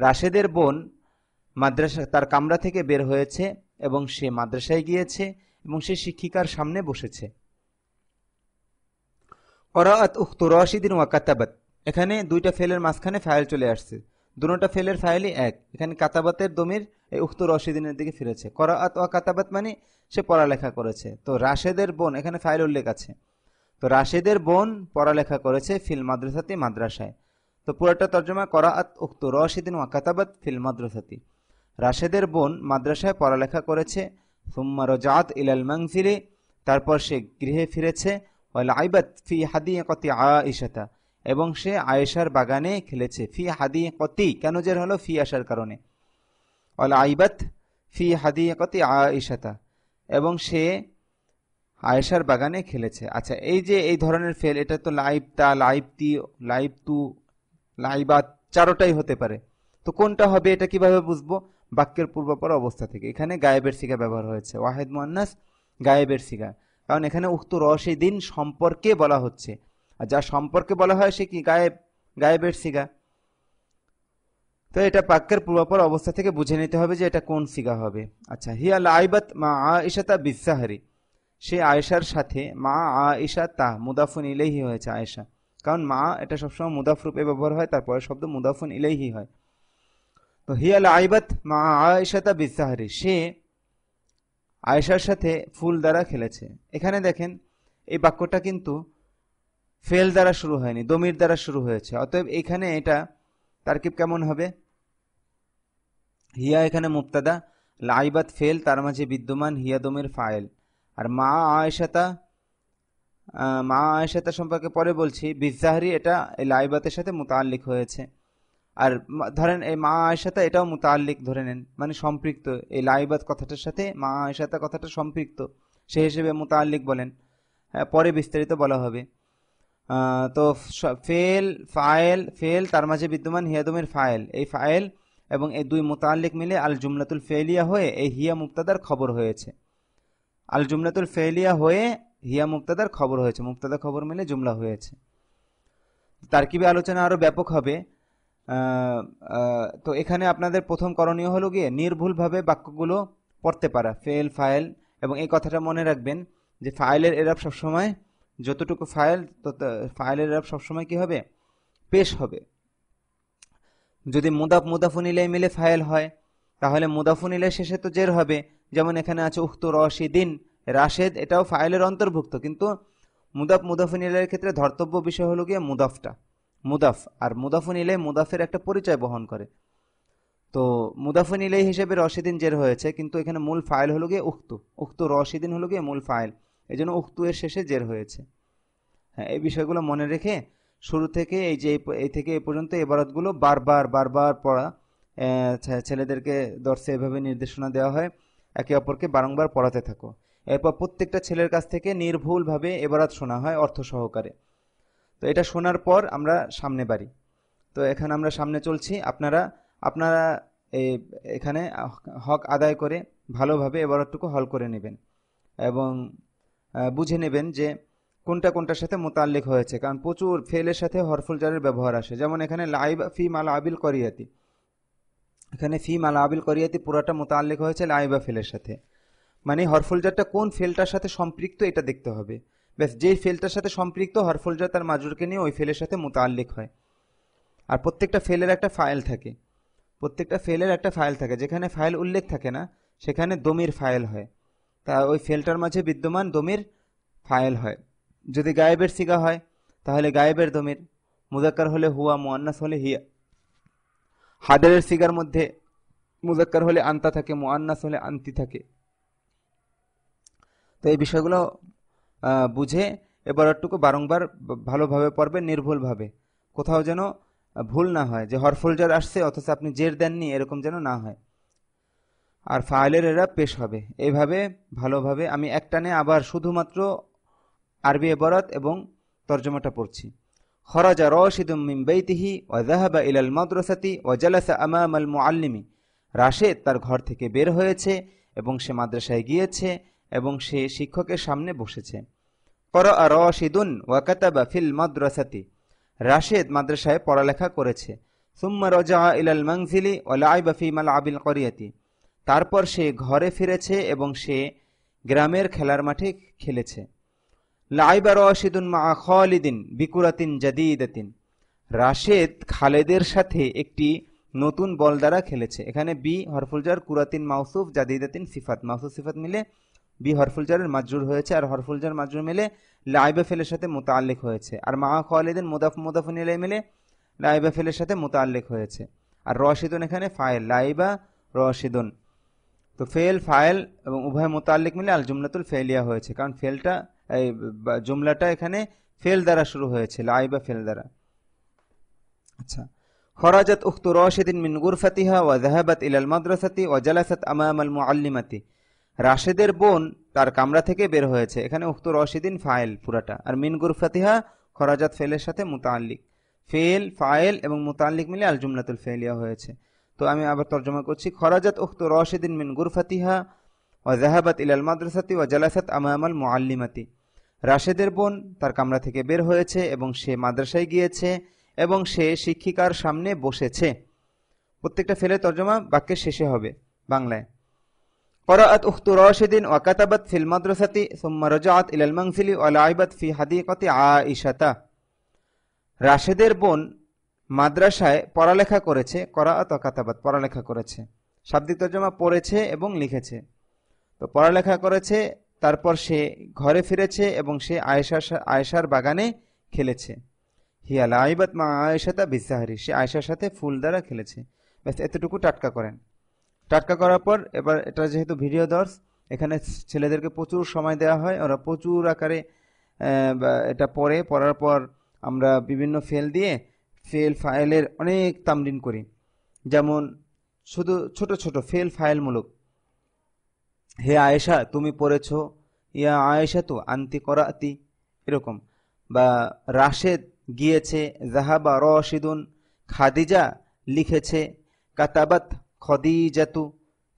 রাশেদের বোন মাদ্রাসা তার কামরা থেকে বের হয়েছে এবং সে মাদ্রাসায় গিয়েছে এবং সে শিক্ষিকার সামনে বসেছে করাত উক্ত রশিদিন ওয়া কাতাবাত এখানে দুইটা ফেলের মাঝখানে ফাইল চলে আসছে দুটা ফেলের ফাইলই এক এখানে কাতাবাতের দমির এই উক্ত রশিদিনের দিকে ফিরেছে করাআত ও কাতাবাত মানে সে পড়ালেখা করেছে তো রাশেদের বোন এখানে ফাইল উল্লেখ আছে তো রাশেদের বোন পড়ালেখা করেছে ফিল মাদ্রাসাতি মাদ্রাসায় তো পুরাটা তর্জমা করাত উক্ত রশিদিন ও কাতাবাত ফিল মাদ্রাসাতি রাশেদের বোন মাদ্রাসায় পড়ালেখা করেছে সুম্মার রজাত ইলাল মাংফিরে তারপর সে গৃহে ফিরেছে ওয়াল আইবাত ফি হাদি কতি আ আয়েশাতা এবং সে আয়েশার বাগানে খেলেছে ফি হাদি কতি কেন জের হলো ফি আসার কারণে অল আইবাত ফি হাদি কতি আয়েশাতা এবং সে আয়েশার বাগানে খেলেছে আচ্ছা এই যে এই ধরনের ফেল এটা তো লাইভ তা লাইভ তি লাইভ তু লাইবাত চারোটাই হতে পারে তো কোনটা হবে এটা কিভাবে বুঝবো বাক্যের পূর্বাপর অবস্থা থেকে এখানে গায়েবের শিকা ব্যবহার হয়েছে ওয়াহেদ মোহান্নাস গায়েবের শিকা কারণ এখানে উক্ত রসে দিন সম্পর্কে বলা হচ্ছে আর যা সম্পর্কে বলা হয় সে কি গায়েব গায়েবের সিগা তো এটা পাক্যের পূর্বাপর অবস্থা থেকে বুঝে নিতে হবে যে এটা কোন সিগা হবে আচ্ছা হিয়া আইবাত মা তা বিশ্বাহারি সে আয়েশার সাথে মা আয়েশা তা মুদাফুন ইলেহি হয়েছে আয়েশা কারণ মা এটা সবসময় মুদাফ রূপে ব্যবহার হয় তারপরে শব্দ মুদাফুন ইলেহি হয় তো হিয়াল আইবাত মা তা বিশ্বাহারি সে আয়েশার সাথে ফুল দ্বারা খেলেছে এখানে দেখেন এই বাক্যটা কিন্তু ফেল দ্বারা শুরু হয়নি দমির দ্বারা শুরু হয়েছে অতএব এখানে এটা তারকিব কেমন হবে হিয়া এখানে মুক্তাদা লাইবাত ফেল তার মাঝে বিদ্যমান হিয়া দমের ফায়েল আর মা আয়েশাতা মা আয়েশাতা সম্পর্কে পরে বলছি বিজাহারি এটা এই লাইবাতের সাথে মোতাল্লিক হয়েছে আর ধরেন এই মা আয়েশাতা এটাও মোতাল্লিক ধরে নেন মানে সম্পৃক্ত এই লাইবাত কথাটার সাথে মা আয়েশাতা কথাটা সম্পৃক্ত সে হিসেবে মোতাল্লিক বলেন হ্যাঁ, পরে বিস্তারিত বলা হবে তো ফেল ফায়েল ফেল তার মাঝে বিদ্যমান হিয়াদমের ফায়েল এই ফায়েল এবং এই দুই মোতাল্লিক মিলে আল জুমলাতুল ফেলিয়া হয়ে এই হিয়া মুক্তাদার খবর হয়েছে আল জুমলাতুল ফেলিয়া হয়ে হিয়া মুক্তাদার খবর হয়েছে মুক্তাদা খবর মিলে জুমলা হয়েছে তারকিবে আলোচনা আরও ব্যাপক হবে তো এখানে আপনাদের প্রথম করণীয় হলো গিয়ে নির্ভুলভাবে বাক্যগুলো পড়তে পারা ফেল ফাইল এবং এই কথাটা মনে রাখবেন যে ফাইলের এরা সবসময় যতটুকু ফাইল তত ফাইলের র্যাব সবসময় কী হবে পেশ হবে যদি মুদাফ মুদাফুন ইলাই মিলে ফাইল হয় তাহলে মুদাফুন ইলাই শেষে তো জের হবে যেমন এখানে আছে উক্ত রশিদিন রাশেদ এটাও ফাইলের অন্তর্ভুক্ত কিন্তু মুদাফ মুদাফুন ইলাইয়ের ক্ষেত্রে ধর্তব্য বিষয় হলো গিয়ে মুদাফটা মুদাফ আর মুদাফুন ইলাই মুদাফের একটা পরিচয় বহন করে তো মুদাফুন ইলাই হিসেবে রশিদিন জের হয়েছে কিন্তু এখানে মূল ফাইল হলো গিয়ে উক্ত উক্ত রশিদিন হলো গিয়ে মূল ফাইল এই জন্য উক্তু এর শেষে জের হয়েছে হ্যাঁ এই বিষয়গুলো মনে রেখে শুরু থেকে এই যে এই থেকে এই পর্যন্ত এবারতগুলো বারবার বারবার পড়া ছেলেদেরকে দর্শে এভাবে নির্দেশনা দেওয়া হয় একে অপরকে বারংবার পড়াতে থাকো এরপর প্রত্যেকটা ছেলের কাছ থেকে নির্ভুলভাবে এবারাত শোনা হয় অর্থ সহকারে তো এটা শোনার পর আমরা সামনে বাড়ি তো এখানে আমরা সামনে চলছি আপনারা আপনারা এখানে হক আদায় করে ভালোভাবে এবারতটুকু হল করে নেবেন এবং বুঝে নেবেন যে কোনটা কোনটার সাথে মোতাল্লিক হয়েছে কারণ প্রচুর ফেলের সাথে হরফুল জারের ব্যবহার আসে যেমন এখানে লাইব ফি মালা আবিল করিয়াতি এখানে ফি মালা আবিল করিয়াতি পুরাটা মোতাল্লিক হয়েছে লাইবা ফেলের সাথে মানে হরফুল জারটা কোন ফেলটার সাথে সম্পৃক্ত এটা দেখতে হবে ব্যাস যেই ফেলটার সাথে সম্পৃক্ত হরফুল জার তার মাজুরকে নিয়ে ওই ফেলের সাথে মোতাল্লিক হয় আর প্রত্যেকটা ফেলের একটা ফাইল থাকে প্রত্যেকটা ফেলের একটা ফাইল থাকে যেখানে ফাইল উল্লেখ থাকে না সেখানে দমির ফাইল হয় তা ওই ফেলটার মাঝে বিদ্যমান দমির ফায়েল হয় যদি গায়েবের সিগা হয় তাহলে গায়েবের দমির মুজাক্কার হলে হুয়া মুয়ান্নাস হলে হিয়া হাদারের সিগার মধ্যে মুজাক্কার হলে আন্তা থাকে মুয়ান্নাস হলে আন্তি থাকে তো এই বিষয়গুলো বুঝে এবারটুকু বারংবার ভালোভাবে পড়বে নির্ভুলভাবে কোথাও যেন ভুল না হয় যে হরফুল যার আসছে অথচ আপনি জের দেননি এরকম যেন না হয় আর ফাইলের এরা পেশ হবে এভাবে ভালোভাবে আমি একটানে আবার শুধুমাত্র আরবি এবরাত এবং তর্জমাটা পড়ছি খরাজা রশিদুম মিম বেইতিহি ওয়াজাহাবা ইলাল মাদ্রাসাতি জালাসা আমাম আল মুআল্লিমি রাশেদ তার ঘর থেকে বের হয়েছে এবং সে মাদ্রাসায় গিয়েছে এবং সে শিক্ষকের সামনে বসেছে করা রশিদুন ওয়াকাতাবা ফিল মাদ্রাসাতি রাশেদ মাদ্রাসায় পড়ালেখা করেছে সুম্মা রজা ইলাল মাংজিলি ওয়ালা লাইবা ফিমাল আবিল করিয়াতি তারপর সে ঘরে ফিরেছে এবং সে গ্রামের খেলার মাঠে খেলেছে লাইবা রশিদুন মা খালিদিন বিকুরাতিন জাদিদাতিন রাশেদ খালেদের সাথে একটি নতুন বল দ্বারা খেলেছে এখানে বি হরফুলজার কুরাতিন মাউসুফ জাদিদাতিন সিফাত মাউসুফ সিফাত মিলে বি হরফুলজারের মাজরুর হয়েছে আর হরফুলজার মাজরুর মিলে লাইবা ফেলের সাথে মোতাল্লেক হয়েছে আর মা খালিদিন মুদাফ মুদাফ নিলে মিলে লাইবা ফেলের সাথে মোতাল্লেক হয়েছে আর রশিদুন এখানে ফায়ের লাইবা রশিদুন তো ফেল ফাইল এবং উভয় মোতাল্লিক মিলে আল জুমলাতুল ফেলিয়া হয়েছে কারণ ফেলটা এই জুমলাটা এখানে ফেল দ্বারা শুরু হয়েছে লাই বা ফেল দ্বারা আচ্ছা খরাজাত উক্ত রশেদিন মিন ফাতিহা ওয়া জাহাবাত ইলাল মাদ্রাসাতি ওয়া জালাসাত আমাম আল মুআল্লিমাতি রাশেদের বোন তার কামরা থেকে বের হয়েছে এখানে উক্ত রশেদিন ফাইল পুরাটা আর মিন ফাতিহা খরাজাত ফেলের সাথে মুতাল্লিক ফেল ফাইল এবং মুতাল্লিক মিলে আল জুমলাতুল ফেলিয়া হয়েছে তো আমি আবার তর্জমা করছি খরাজাত উক্ত রশেদিন মিন গুরফাতিহা ও জাহাবাত ইলাল মাদ্রাসাতি ও জালাসাত আমামাল মোয়াল্লিমাতি রাশেদের বোন তার কামরা থেকে বের হয়েছে এবং সে মাদ্রাসায় গিয়েছে এবং সে শিক্ষিকার সামনে বসেছে প্রত্যেকটা ফেলে তর্জমা বাক্যের শেষে হবে বাংলায় قرأت أخت راشد وكتبت في المدرسة ثم رجعت ও المنزل ফি হাদিকতি আ ইশাতা রাশেদের বোন মাদ্রাসায় পড়ালেখা করেছে করা অত পড়ালেখা করেছে শাব্দিক তর্জমা পড়েছে এবং লিখেছে তো পড়ালেখা করেছে তারপর সে ঘরে ফিরেছে এবং সে আয়েশার আয়েশার বাগানে খেলেছে হিয়ালা আইবাত মা আয়েশাতা বিসাহারি সে আয়েশার সাথে ফুল দ্বারা খেলেছে ব্যাস এতটুকু টাটকা করেন টাটকা করার পর এবার এটা যেহেতু ভিডিও দর্শ এখানে ছেলেদেরকে প্রচুর সময় দেওয়া হয় ওরা প্রচুর আকারে এটা পড়ে পড়ার পর আমরা বিভিন্ন ফেল দিয়ে ফেল ফাইলের অনেক তামরিন করি যেমন শুধু ছোট ছোট ফেল ফাইলমূলক হে আয়েশা তুমি পড়েছ ইয়া আয়েশা তো আন্তি করাতি এরকম বা রাশেদ গিয়েছে জাহাবা রশিদুন খাদিজা লিখেছে কাতাবাত খদিজাতু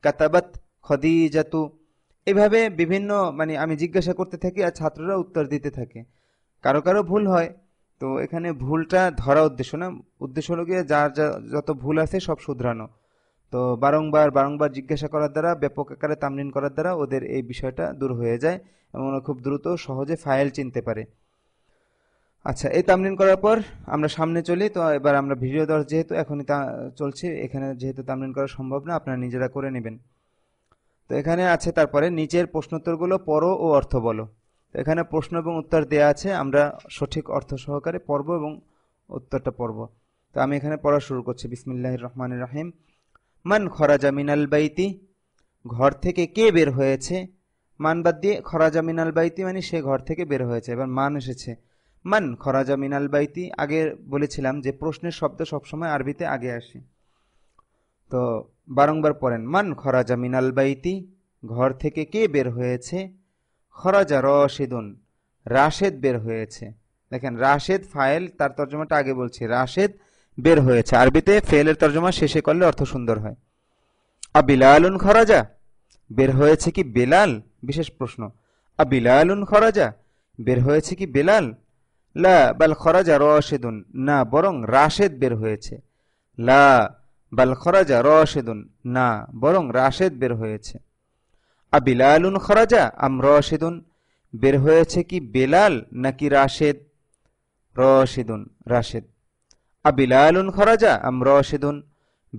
কাতাবাত খদিজাতু এভাবে বিভিন্ন মানে আমি জিজ্ঞাসা করতে থাকি আর ছাত্ররা উত্তর দিতে থাকে কারো কারো ভুল হয় তো এখানে ভুলটা ধরা উদ্দেশ্য না উদ্দেশ্য হলো গিয়ে যার যা যত ভুল আছে সব শুধরানো তো বারংবার বারংবার জিজ্ঞাসা করার দ্বারা ব্যাপক আকারে তামলিন করার দ্বারা ওদের এই বিষয়টা দূর হয়ে যায় এবং খুব দ্রুত সহজে ফাইল চিনতে পারে আচ্ছা এই তামলিন করার পর আমরা সামনে চলি তো এবার আমরা ভিডিও দর যেহেতু এখনই তা চলছে এখানে যেহেতু তামলিন করা সম্ভব না আপনারা নিজেরা করে নেবেন তো এখানে আছে তারপরে নিচের প্রশ্নোত্তরগুলো পর ও অর্থ বলো এখানে প্রশ্ন এবং উত্তর দেয়া আছে আমরা সঠিক অর্থ সহকারে পড়ব এবং উত্তরটা পড়ব তো আমি এখানে পড়া শুরু করছি বিসমিল্লাহ রহমান রাহিম মান খরাজা মিনাল বাইতি ঘর থেকে কে বের হয়েছে মান বাদ দিয়ে খরাজা মিনাল বাইতি মানে সে ঘর থেকে বের হয়েছে এবার মান এসেছে মান খরাজা মিনাল বাইতি আগে বলেছিলাম যে প্রশ্নের শব্দ সবসময় আরবিতে আগে আসে তো বারংবার পড়েন মান খরাজা মিনাল বাইতি ঘর থেকে কে বের হয়েছে খরাজা রশেদুন রাশেদ বের হয়েছে দেখেন রাশেদ ফাইল তার তর্জমাটা আগে বলছি রাশেদ বের হয়েছে আরবিতে ফেলের তর্জমা শেষে করলে অর্থ সুন্দর হয় আ বিলালুন খরাজা বের হয়েছে কি বেলাল বিশেষ প্রশ্ন আ বিলালুন খরাজা বের হয়েছে কি বেলাল লা বাল খরাজা রশেদুন না বরং রাশেদ বের হয়েছে লা বাল খরাজা রশেদুন না বরং রাশেদ বের হয়েছে আ বিলালুন খরাজা আম রশেদুন বের হয়েছে কি বেলাল নাকি রাশেদ রশেদুন রাশেদ আ বিলালুন খরাজা আম রশেদুন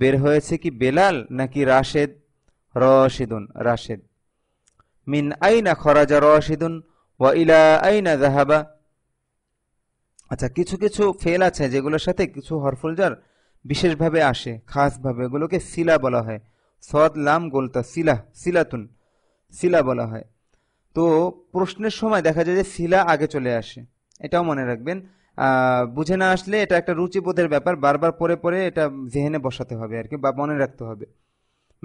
বের হয়েছে কি বেলাল নাকি রাশেদ রশেদুন রাশেদ মিন আইনা খরাজা রশেদুন ওয়া ইলা আইনা জাহাবা আচ্ছা কিছু কিছু ফেল আছে যেগুলোর সাথে কিছু হরফুলজার বিশেষভাবে আসে খাসভাবে এগুলোকে সিলা বলা হয় সদ লাম গোলতা সিলা সিলাতুন শিলা বলা হয় তো প্রশ্নের সময় দেখা যায় যে শিলা আগে চলে আসে এটাও মনে রাখবেন বুঝে না আসলে এটা একটা রুচিবোধের ব্যাপার বারবার পরে পরে এটা জেহেনে বসাতে হবে আর কি বা মনে রাখতে হবে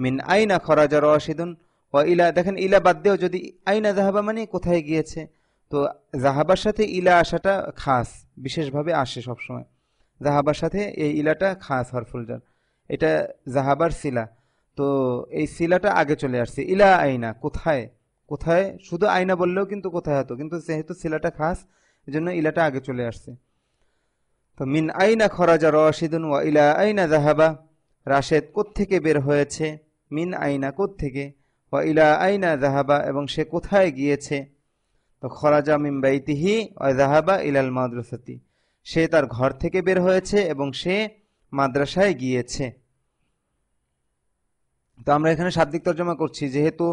মিন আইনা খরাজা রশিদুন ও ইলা দেখেন ইলা বাদ দিয়েও যদি আইনা জাহাবা মানে কোথায় গিয়েছে তো জাহাবার সাথে ইলা আসাটা খাস বিশেষভাবে আসে সবসময় জাহাবার সাথে এই ইলাটা খাস হরফুলজার এটা জাহাবার শিলা তো এই সিলাটা আগে চলে আসছে ইলা আইনা কোথায় কোথায় শুধু আয়না বললেও কিন্তু কোথায় হতো কিন্তু যেহেতু সিলাটা খাস জন্য ইলাটা আগে চলে আসছে তো মিন আইনা খরাজা রশিদুন ওয়া ইলা আইনা জাহাবা রাশেদ কোত্থেকে বের হয়েছে মিন আইনা কোত্থেকে ওয়া ইলা আইনা জাহাবা এবং সে কোথায় গিয়েছে তো খরাজা মিম বাইতিহি ওয়া জাহাবা ইলাল মাদ্রাসাতি সে তার ঘর থেকে বের হয়েছে এবং সে মাদ্রাসায় গিয়েছে তো আমরা এখানে শাব্দিক তর্জমা করছি যেহেতু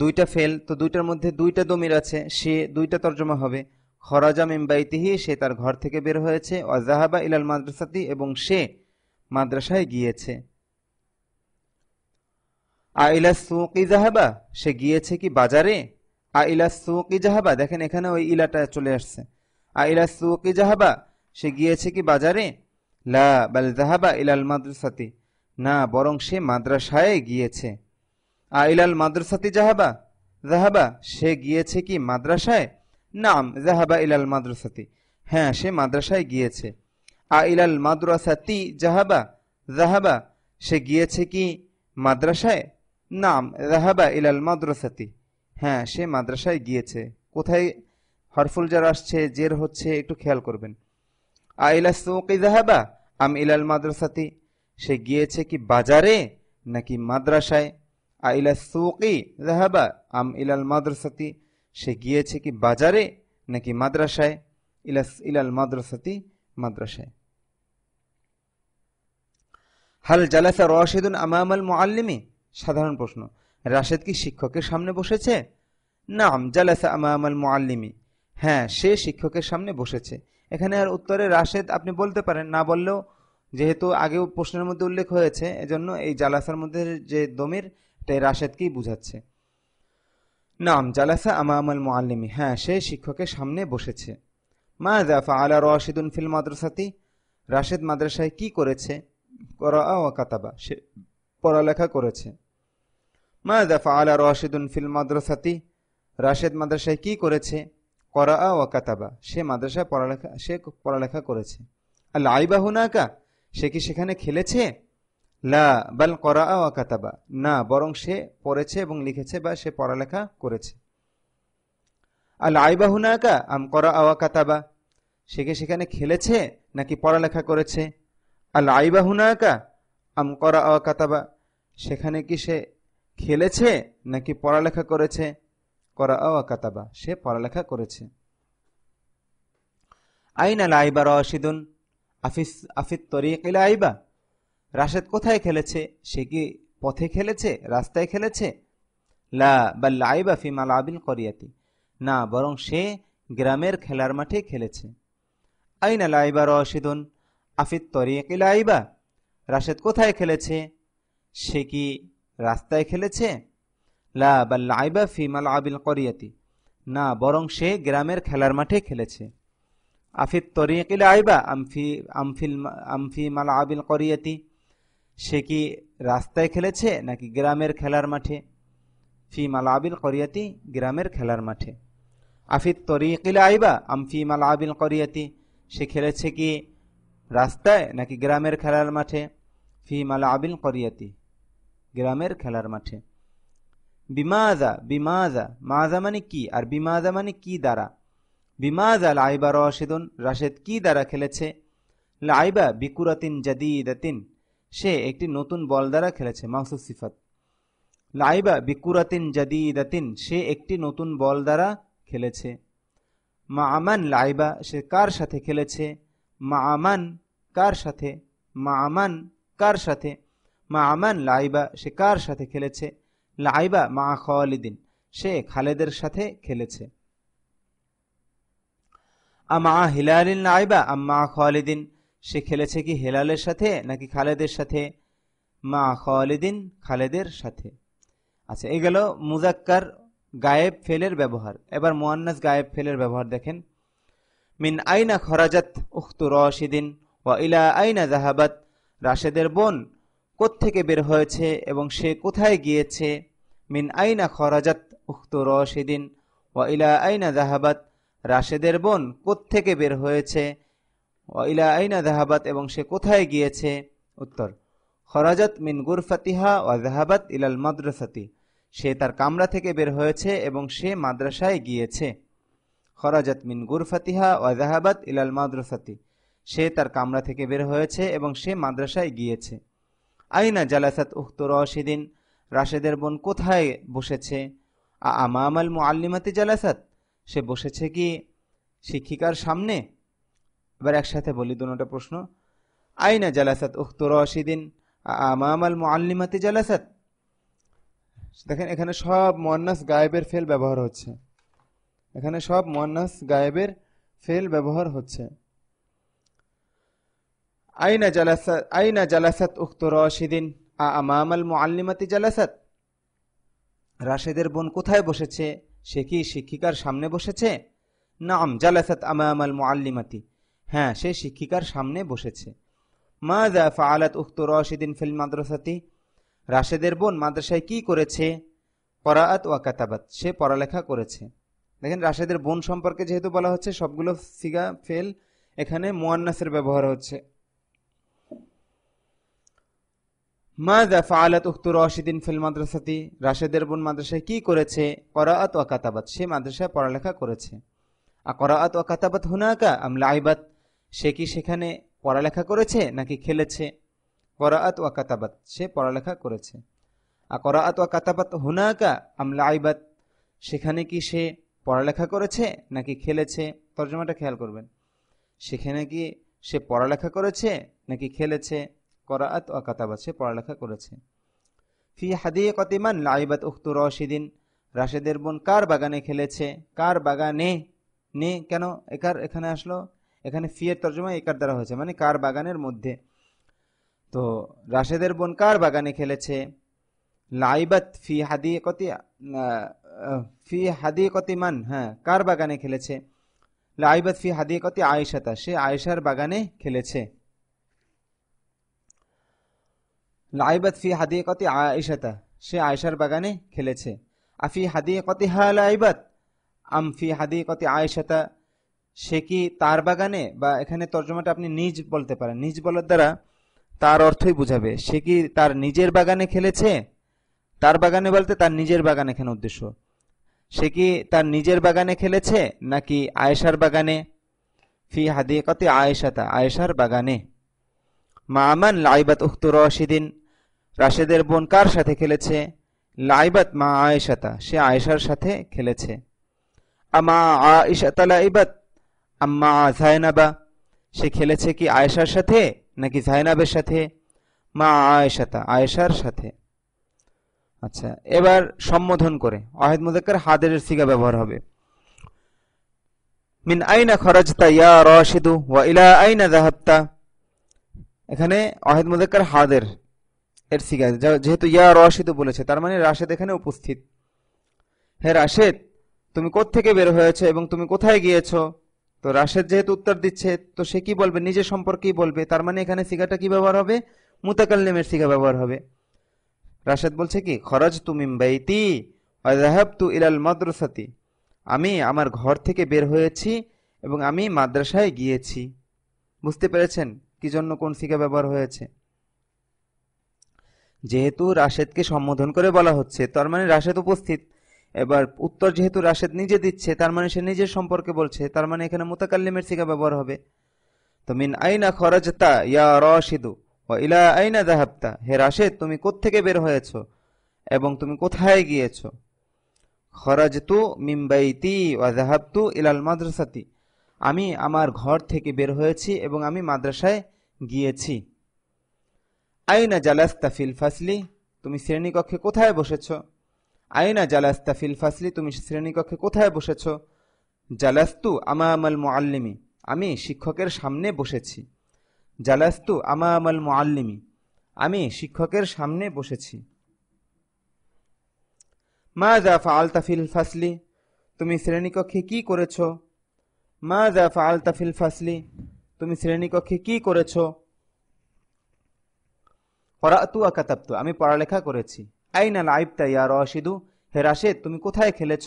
দুইটা ফেল তো দুইটার মধ্যে দুইটা দমির আছে সে দুইটা তর্জমা হবে খরাজা মেম্বাইতিহি সে তার ঘর থেকে বের হয়েছে অজাহাবা ইলাল মাদ্রাসাতি এবং সে মাদ্রাসায় গিয়েছে আ ইলা সুকি জাহাবা সে গিয়েছে কি বাজারে আ ইলা সুকি জাহাবা দেখেন এখানে ওই ইলাটা চলে আসছে আ ইলা সুকি জাহাবা সে গিয়েছে কি বাজারে লা বাল জাহাবা ইলাল মাদ্রাসাতি না বরং সে মাদ্রাসায় গিয়েছে আইলাল মাদ্রাসাতে জাহাবা জাহাবা সে গিয়েছে কি মাদ্রাসায় নাম জাহাবা ইলাল মাদ্রাসাতে হ্যাঁ সে মাদ্রাসায় গিয়েছে আইলাল মাদ্রাসাতি জাহাবা জাহাবা সে গিয়েছে কি মাদ্রাসায় নাম জাহাবা ইলাল মাদ্রাসাতি হ্যাঁ সে মাদ্রাসায় গিয়েছে কোথায় হরফুল যার আসছে জের হচ্ছে একটু খেয়াল করবেন আইলা সৌকি জাহাবা আম ইলাল মাদ্রাসাতি সে গিয়েছে কি বাজারে নাকি মাদ্রাসায় আইলা সুকি রাহাবা আম ইলাল মাদ্রাসাতি সে গিয়েছে কি বাজারে নাকি মাদ্রাসায় ইলাস ইলাল মাদ্রাসাতি মাদ্রাসায় হাল জালাসা রশেদুন আমামাল মোয়াল্লিমি সাধারণ প্রশ্ন রাশেদ কি শিক্ষকের সামনে বসেছে নাম জালাসা আল মোয়াল্লিমি হ্যাঁ সে শিক্ষকের সামনে বসেছে এখানে আর উত্তরে রাশেদ আপনি বলতে পারেন না বললেও যেহেতু আগেও প্রশ্নের মধ্যে উল্লেখ হয়েছে এজন্য এই জালাসার মধ্যে যে দমির তাই রাশেদকেই বুঝাচ্ছে নাম জালাসা আমামাল মোয়াল্লিমি হ্যাঁ সে শিক্ষকের সামনে বসেছে মা জাফা আলা রশিদুন ফিল মাদ্রাসাতি রাশেদ মাদ্রাসায় কি করেছে করা কাতাবা সে পড়ালেখা করেছে মা জাফা আলা রশিদুন ফিল মাদ্রাসাতি রাশেদ মাদ্রাসায় কি করেছে করা আ কাতাবা সে মাদ্রাসায় পড়ালেখা সে পড়ালেখা করেছে আল্লাহ আইবা কা সে কি সেখানে খেলেছে লা বাল করা কাতাবা না বরং সে পড়েছে এবং লিখেছে বা সে পড়ালেখা করেছে আল আইবা আম করা আওয়া কাতাবা সে কি সেখানে খেলেছে নাকি পড়ালেখা করেছে আল আইবা আম করা আওয়া কাতাবা সেখানে কি সে খেলেছে নাকি পড়ালেখা করেছে করা আওয়া কাতাবা সে পড়ালেখা করেছে আইন আল আইবা রশিদুন আফিস আফিত তরিকিল আইবা রাশেদ কোথায় খেলেছে সে কি পথে খেলেছে রাস্তায় খেলেছে লা বা লাইবা ফিমাল আবিল করিয়াতি না বরং সে গ্রামের খেলার মাঠে খেলেছে আইনা লাইবা রশিদুন আফিত তরিকিল আইবা রাশেদ কোথায় খেলেছে সে কি রাস্তায় খেলেছে লা বা লাইবা ফিমাল আবিল করিয়াতি না বরং সে গ্রামের খেলার মাঠে খেলেছে আফিত তরিকিল আইবা আমফি আমফিল আমফি মাল আবিল করিয়াতি সে কি রাস্তায় খেলেছে নাকি গ্রামের খেলার মাঠে ফি মাল আবিল করিয়াতি গ্রামের খেলার মাঠে আফিত তরিকিল আইবা আমফি মাল আবিল করিয়াতি সে খেলেছে কি রাস্তায় নাকি গ্রামের খেলার মাঠে ফি মাল আবিল করিয়াতি গ্রামের খেলার মাঠে বিমাজা বিমাজা মাজা মানে কি আর বিমাজা মানে কি দ্বারা বিমাজ আল আইবা রশেদুন রাশেদ কি দ্বারা খেলেছে লাইবা বিকুরাতিন জাদিদাতিন সে একটি নতুন বল দ্বারা খেলেছে মাংসুদ সিফাত লাইবা বিকুরাতিন জাদিদাতিন সে একটি নতুন বল দ্বারা খেলেছে মা আমান লাইবা সে কার সাথে খেলেছে মা আমান কার সাথে মা আমান কার সাথে মা আমান লাইবা সে কার সাথে খেলেছে লাইবা মা খালিদিন সে খালেদের সাথে খেলেছে আমা হিলালিন নাইবা আম্মা খালিদিন সে খেলেছে কি হেলালের সাথে নাকি খালেদের সাথে মা খালিদিন খালেদের সাথে আচ্ছা এ গেল মুজাক্কার গায়েব ফেলের ব্যবহার এবার মোয়ান্নাস গায়েব ফেলের ব্যবহার দেখেন মিন আইনা খরাজাত উখতু রশিদিন ও ইলা আইনা জাহাবাত রাশেদের বোন কোত্থেকে বের হয়েছে এবং সে কোথায় গিয়েছে মিন আইনা খরাজাত উখতু রশিদিন ও ইলা আইনা জাহাবাত রাশেদের বোন কোথেকে বের হয়েছে ওয়াইলা আইনা জাহাবাত এবং সে কোথায় গিয়েছে উত্তর খরাজাত মিন গুরফাতিহা ও জাহাবাত ইলাল মাদ্রাসাতি সে তার কামরা থেকে বের হয়েছে এবং সে মাদ্রাসায় গিয়েছে খরাজাত মিন গুরফাতিহা ও জাহাবাত ইলাল মাদ্রাসাতি সে তার কামরা থেকে বের হয়েছে এবং সে মাদ্রাসায় গিয়েছে আইনা জালাসাত উক্ত রশিদিন রাশেদের বোন কোথায় বসেছে মু আল্লিমাতি জালাসাত সে বসেছে কি শিক্ষিকার সামনে এবার একসাথে বলি দুটা প্রশ্ন আইনা জালাসাত উখতু রশিদিন আমামাল মোয়াল্লিমাতি জালাসাত দেখেন এখানে সব মন্নাস গায়েবের ফেল ব্যবহার হচ্ছে এখানে সব মন্নাস গায়েবের ফেল ব্যবহার হচ্ছে আইনা জালাসাত আইনা জালাসাত উখতু রশিদিন আমামাল মোয়াল্লিমাতি জালাসাত রাশেদের বোন কোথায় বসেছে সে কি শিক্ষিকার সামনে বসেছে নাম জালাসাত আমামাল মুআল্লিমাতি হ্যাঁ সে শিক্ষিকার সামনে বসেছে মাযা ফাআলাত উখতু রাশিদিন ফিল মাদ্রাসাতি রাশেদের বোন মাদ্রাসায় কি করেছে পরাআত ওয়া কাতাবাত সে পড়ালেখা করেছে দেখেন রাশেদের বোন সম্পর্কে যেহেতু বলা হচ্ছে সবগুলো সিগা ফেল এখানে মুয়ান্নাসের ব্যবহার হচ্ছে মা মাদা ফালাত উক্তু রশিদিন ফিল মাদ্রাসাতি রাশেদের বোন মাদ্রাসায় কি করেছে করাআত ও কাতাবাত সে মাদ্রাসায় পড়ালেখা করেছে আর করাআত ও কাতাবাত হুনাকা আমলা আইবাত সে কি সেখানে পড়ালেখা করেছে নাকি খেলেছে করাআত ও কাতাবাত সে পড়ালেখা করেছে আর করাআত ও কাতাবাত হুনাকা আমলা আইবাত সেখানে কি সে পড়ালেখা করেছে নাকি খেলেছে তর্জমাটা খেয়াল করবেন সেখানে কি সে পড়ালেখা করেছে নাকি খেলেছে করাত ও কাতাবাসে পড়ালেখা করেছে ফি হাদিয়ে কতিমান লাইবাত উক্তু রশিদিন রাশেদের বোন কার বাগানে খেলেছে কার বাগানে নে কেন একার এখানে আসলো এখানে ফিয়ের তর্জমা একার দ্বারা হয়েছে মানে কার বাগানের মধ্যে তো রাশেদের বোন কার বাগানে খেলেছে লাইবাত ফি হাদি কতি ফি হাদি কতিমান হ্যাঁ কার বাগানে খেলেছে লাইবাত ফি হাদি কতি আয়েশাতা সে আয়েশার বাগানে খেলেছে লাইবাত ফি কতি আয়েশাতা সে আয়েশার বাগানে খেলেছে আফি কতি হা লাইবাত আম ফি কতি আয়েশাতা সে কি তার বাগানে বা এখানে তর্জমাটা আপনি নিজ বলতে পারেন নিজ বলার দ্বারা তার অর্থই বুঝাবে সে কি তার নিজের বাগানে খেলেছে তার বাগানে বলতে তার নিজের বাগান এখানে উদ্দেশ্য সে কি তার নিজের বাগানে খেলেছে নাকি আয়েশার বাগানে ফি কতি আয়েশাতা আয়েশার বাগানে মা আমান লাইবাত উক্ত রশিদিন রাশেদের বোন কার সাথে খেলেছে লাইবাত মা আয়েশাতা সে আয়েশার সাথে খেলেছে আমা আয়েশাতা লাইবাত আম্মা জায়নাবা সে খেলেছে কি আয়েশার সাথে নাকি জায়নাবের সাথে মা আয়েশাতা আয়েশার সাথে আচ্ছা এবার সম্বোধন করে ওয়াহিদ মুজাক্কার হাদের সিগা ব্যবহার হবে মিন আইনা খরাজতা ইয়া রশিদু ওয়া ইলা আইনা যাহাবতা এখানে অহেদ মুজাক্কার হাদের এর সিগা যেহেতু ইয়া রশিদ বলেছে তার মানে রাশেদ এখানে উপস্থিত হে রাশেদ তুমি থেকে বের হয়েছে এবং তুমি কোথায় গিয়েছো তো রাশেদ যেহেতু উত্তর দিচ্ছে তো সে কি বলবে নিজের সম্পর্কেই বলবে তার মানে এখানে সিগাটা কি ব্যবহার হবে মুতাকাল্লিমের সিগা ব্যবহার হবে রাশেদ বলছে কি খরচ তুমি বাইতি তু ইলাল মাদ্রাসাতি আমি আমার ঘর থেকে বের হয়েছি এবং আমি মাদ্রাসায় গিয়েছি বুঝতে পেরেছেন কি জন্য কোন সিগা ব্যবহার হয়েছে যেহেতু রাশেদকে সম্বোধন করে বলা হচ্ছে তার মানে রাশেদ উপস্থিত এবার উত্তর যেহেতু রাশেদ নিজে দিচ্ছে তার মানে সে নিজের সম্পর্কে বলছে তার মানে এখানে মোতাকাল্লিমের সিগা ব্যবহার হবে তো মিন আইনা খরচতা ইয়া রশিদু ও ইলা আইনা দাহাবতা হে রাশেদ তুমি কোত্থেকে বের হয়েছ এবং তুমি কোথায় গিয়েছ খরাজতু মিম্বাইতি ওয়া জাহাবতু ইলাল মাদ্রাসাতি আমি আমার ঘর থেকে বের হয়েছি এবং আমি মাদ্রাসায় গিয়েছি আইনা জালাস্তা ফিল ফাসলি তুমি শ্রেণীকক্ষে কোথায় বসেছ আইনা জালাস্তা ফিল ফাসলি তুমি শ্রেণীকক্ষে কোথায় বসেছ জালাস্তু আমা আমল মোয়াল্লিমি আমি শিক্ষকের সামনে বসেছি জালাস্তু আমা আমল মোয়াল্লিমি আমি শিক্ষকের সামনে বসেছি মা জাফা ফালতা ফিল ফাসলি তুমি শ্রেণীকক্ষে কি করেছ মা জাফা ফালতা ফিল ফাসলি তুমি শ্রেণীকক্ষে কি করেছো ফরাতু আকাতাপ্তু আমি পড়ালেখা করেছি আইনা লাইবতা ইয়া রশিদু হে রাশেদ তুমি কোথায় খেলেছ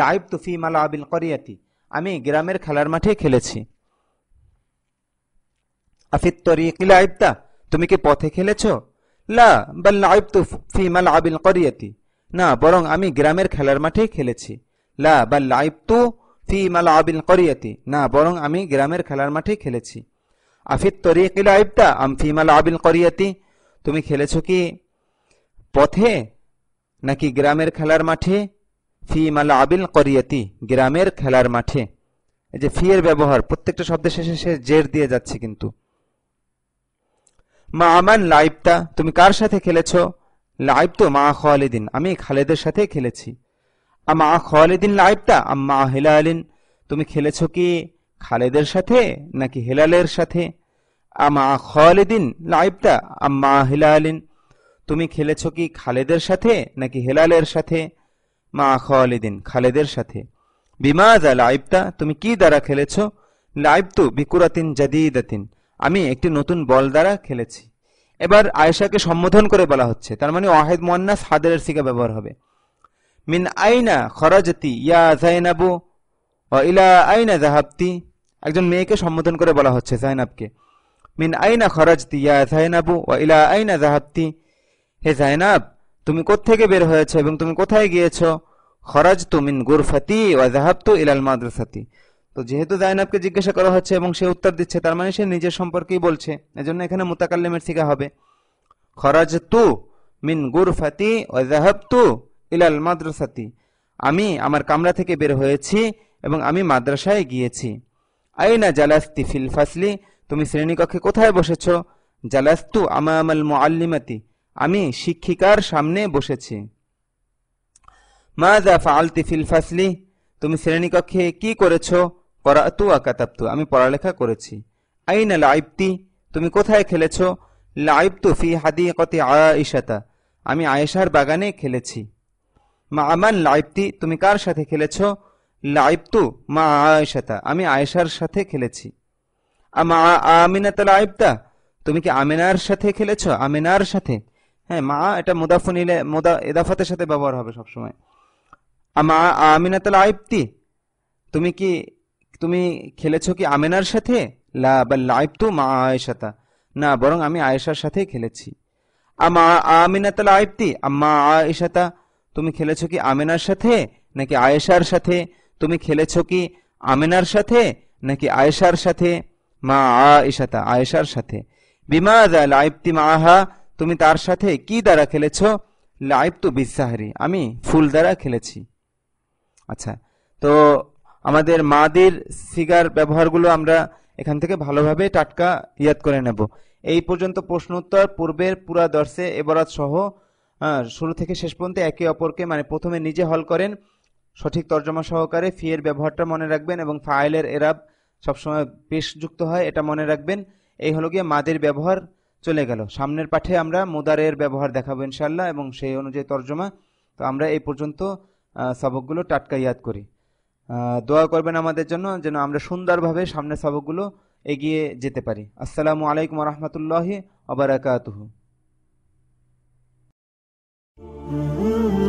লাইব ফি মালা আবিল করিয়াতি আমি গ্রামের খেলার মাঠে খেলেছি আফিত তরিকি লাইবতা তুমি কি পথে খেলেছ লা বাল লাইব তু ফি মালা আবিল করিয়াতি না বরং আমি গ্রামের খেলার মাঠেই খেলেছি লা বা লাইব তু ফি মালা আবিল করিয়াতি না বরং আমি গ্রামের খেলার মাঠেই খেলেছি আফিত তরিকি লাইবতা আম ফি মাল আবিল করিয়াতি তুমি খেলেছ কি পথে নাকি গ্রামের খেলার মাঠে ফি মালা আবিল করিয়াতি গ্রামের খেলার মাঠে এই যে ফি এর ব্যবহার প্রত্যেকটা শব্দের শেষে সে জের দিয়ে যাচ্ছে কিন্তু মা আমান লাইবটা তুমি কার সাথে খেলেছ লাইব তো মা খালেদিন আমি খালেদের সাথে খেলেছি আমা খালেদিন লাইবটা আম্মা আলিন তুমি খেলেছ কি খালেদের সাথে নাকি হেলালের সাথে আমা খালেদিন লাইবটা আম্মা হিলালিন তুমি খেলেছ কি খালেদের সাথে নাকি হেলালের সাথে মা খালেদিন খালেদের সাথে বিমা যা লাইবতা তুমি কি দ্বারা খেলেছ লাইবতু বিকুরাতিন জাদিদাতিন আমি একটি নতুন বল দ্বারা খেলেছি এবার আয়েশাকে সম্বোধন করে বলা হচ্ছে তার মানে ওয়াহেদ মোয়ান্নাস হাদের সিকা ব্যবহার হবে মিন আইনা খরাজতি ইয়া জাইনাবু ইলা আইনা জাহাবতি একজন মেয়েকে সম্বোধন করে বলা হচ্ছে জাইনাবকে মিন আইনা খরাজতি ইয়া জাইনাবু ও ইলা আইনা জাহাবতি হে জাইনাব তুমি কোত্থেকে বের হয়েছ এবং তুমি কোথায় গিয়েছ খরাজ তু মিন গুরফাতি জাহাব জাহাবতু ইলাল মাদ্রাসাতি তো যেহেতু জাইনাবকে জিজ্ঞাসা করা হচ্ছে এবং সে উত্তর দিচ্ছে তার মানে সে নিজের সম্পর্কেই বলছে এজন্য এখানে মুতাকাল্লিমের শিকা হবে খরাজ তু মিন গুরফাতি জাহাব জাহাবতু ইলাল মাদ্রাসাতি আমি আমার কামরা থেকে বের হয়েছি এবং আমি মাদ্রাসায় গিয়েছি আইনা জালাস্তি ফিল ফাসলি তুমি শ্রেণীকক্ষে কোথায় বসেছ জালাস্তু আমামাল আল্লিমাতি আমি শিক্ষিকার সামনে বসেছি মা ফালতি ফিল ফাসলি তুমি শ্রেণীকক্ষে কি করেছ করাতু আকাতাপ্তু আমি পড়ালেখা করেছি আইনা লাইবতি তুমি কোথায় খেলেছ লাইবতু ফি হাদি হাদিকতি আয়েশাতা আমি আয়েশার বাগানে খেলেছি মা আমান লাইবতি তুমি কার সাথে খেলেছ লাইবতু মা আয়েশাতা আমি আয়েশার সাথে খেলেছি আমা আমিনা তুমি কি আমিনার সাথে খেলেছ আমিনার সাথে হ্যাঁ মা এটা মুদাফুন ইলে মুদা এদাফাতের সাথে ব্যবহার হবে সবসময় আমা আমিনাতাল তালা তুমি কি তুমি খেলেছো কি আমিনার সাথে লা বা লাইব মা আয়েশাতা না বরং আমি আয়েশার সাথেই খেলেছি আমা আমিনা তালা আম্মা আয়েশাতা তুমি খেলেছো কি আমিনার সাথে নাকি আয়েশার সাথে তুমি খেলেছো কি আমিনার সাথে নাকি আয়েশার সাথে মা আয়েশাতা আয়েশার সাথে বিমা দা লাইবতি মাহা তুমি তার সাথে কি দ্বারা খেলেছ লাইব তু বিসাহারি আমি ফুল দ্বারা খেলেছি আচ্ছা তো আমাদের মাদের সিগার ব্যবহারগুলো আমরা এখান থেকে ভালোভাবে টাটকা ইয়াদ করে নেব এই পর্যন্ত প্রশ্ন উত্তর পূর্বের পুরা দর্শে এবারাত সহ শুরু থেকে শেষ পর্যন্ত একে অপরকে মানে প্রথমে নিজে হল করেন সঠিক তর্জমা সহকারে ফিয়ের ব্যবহারটা মনে রাখবেন এবং ফাইলের এরাব সবসময় পেশ যুক্ত হয় এটা মনে রাখবেন এই হলো গিয়ে মাদের ব্যবহার চলে গেল সামনের পাঠে আমরা মোদারের ব্যবহার দেখাবো ইনশাল্লাহ এবং সেই অনুযায়ী তর্জমা তো আমরা এই পর্যন্ত সবকগুলো টাটকা ইয়াদ করি দোয়া করবেন আমাদের জন্য যেন আমরা সুন্দরভাবে সামনের সবকগুলো এগিয়ে যেতে পারি আসসালামু আলাইকুম ooh, ooh.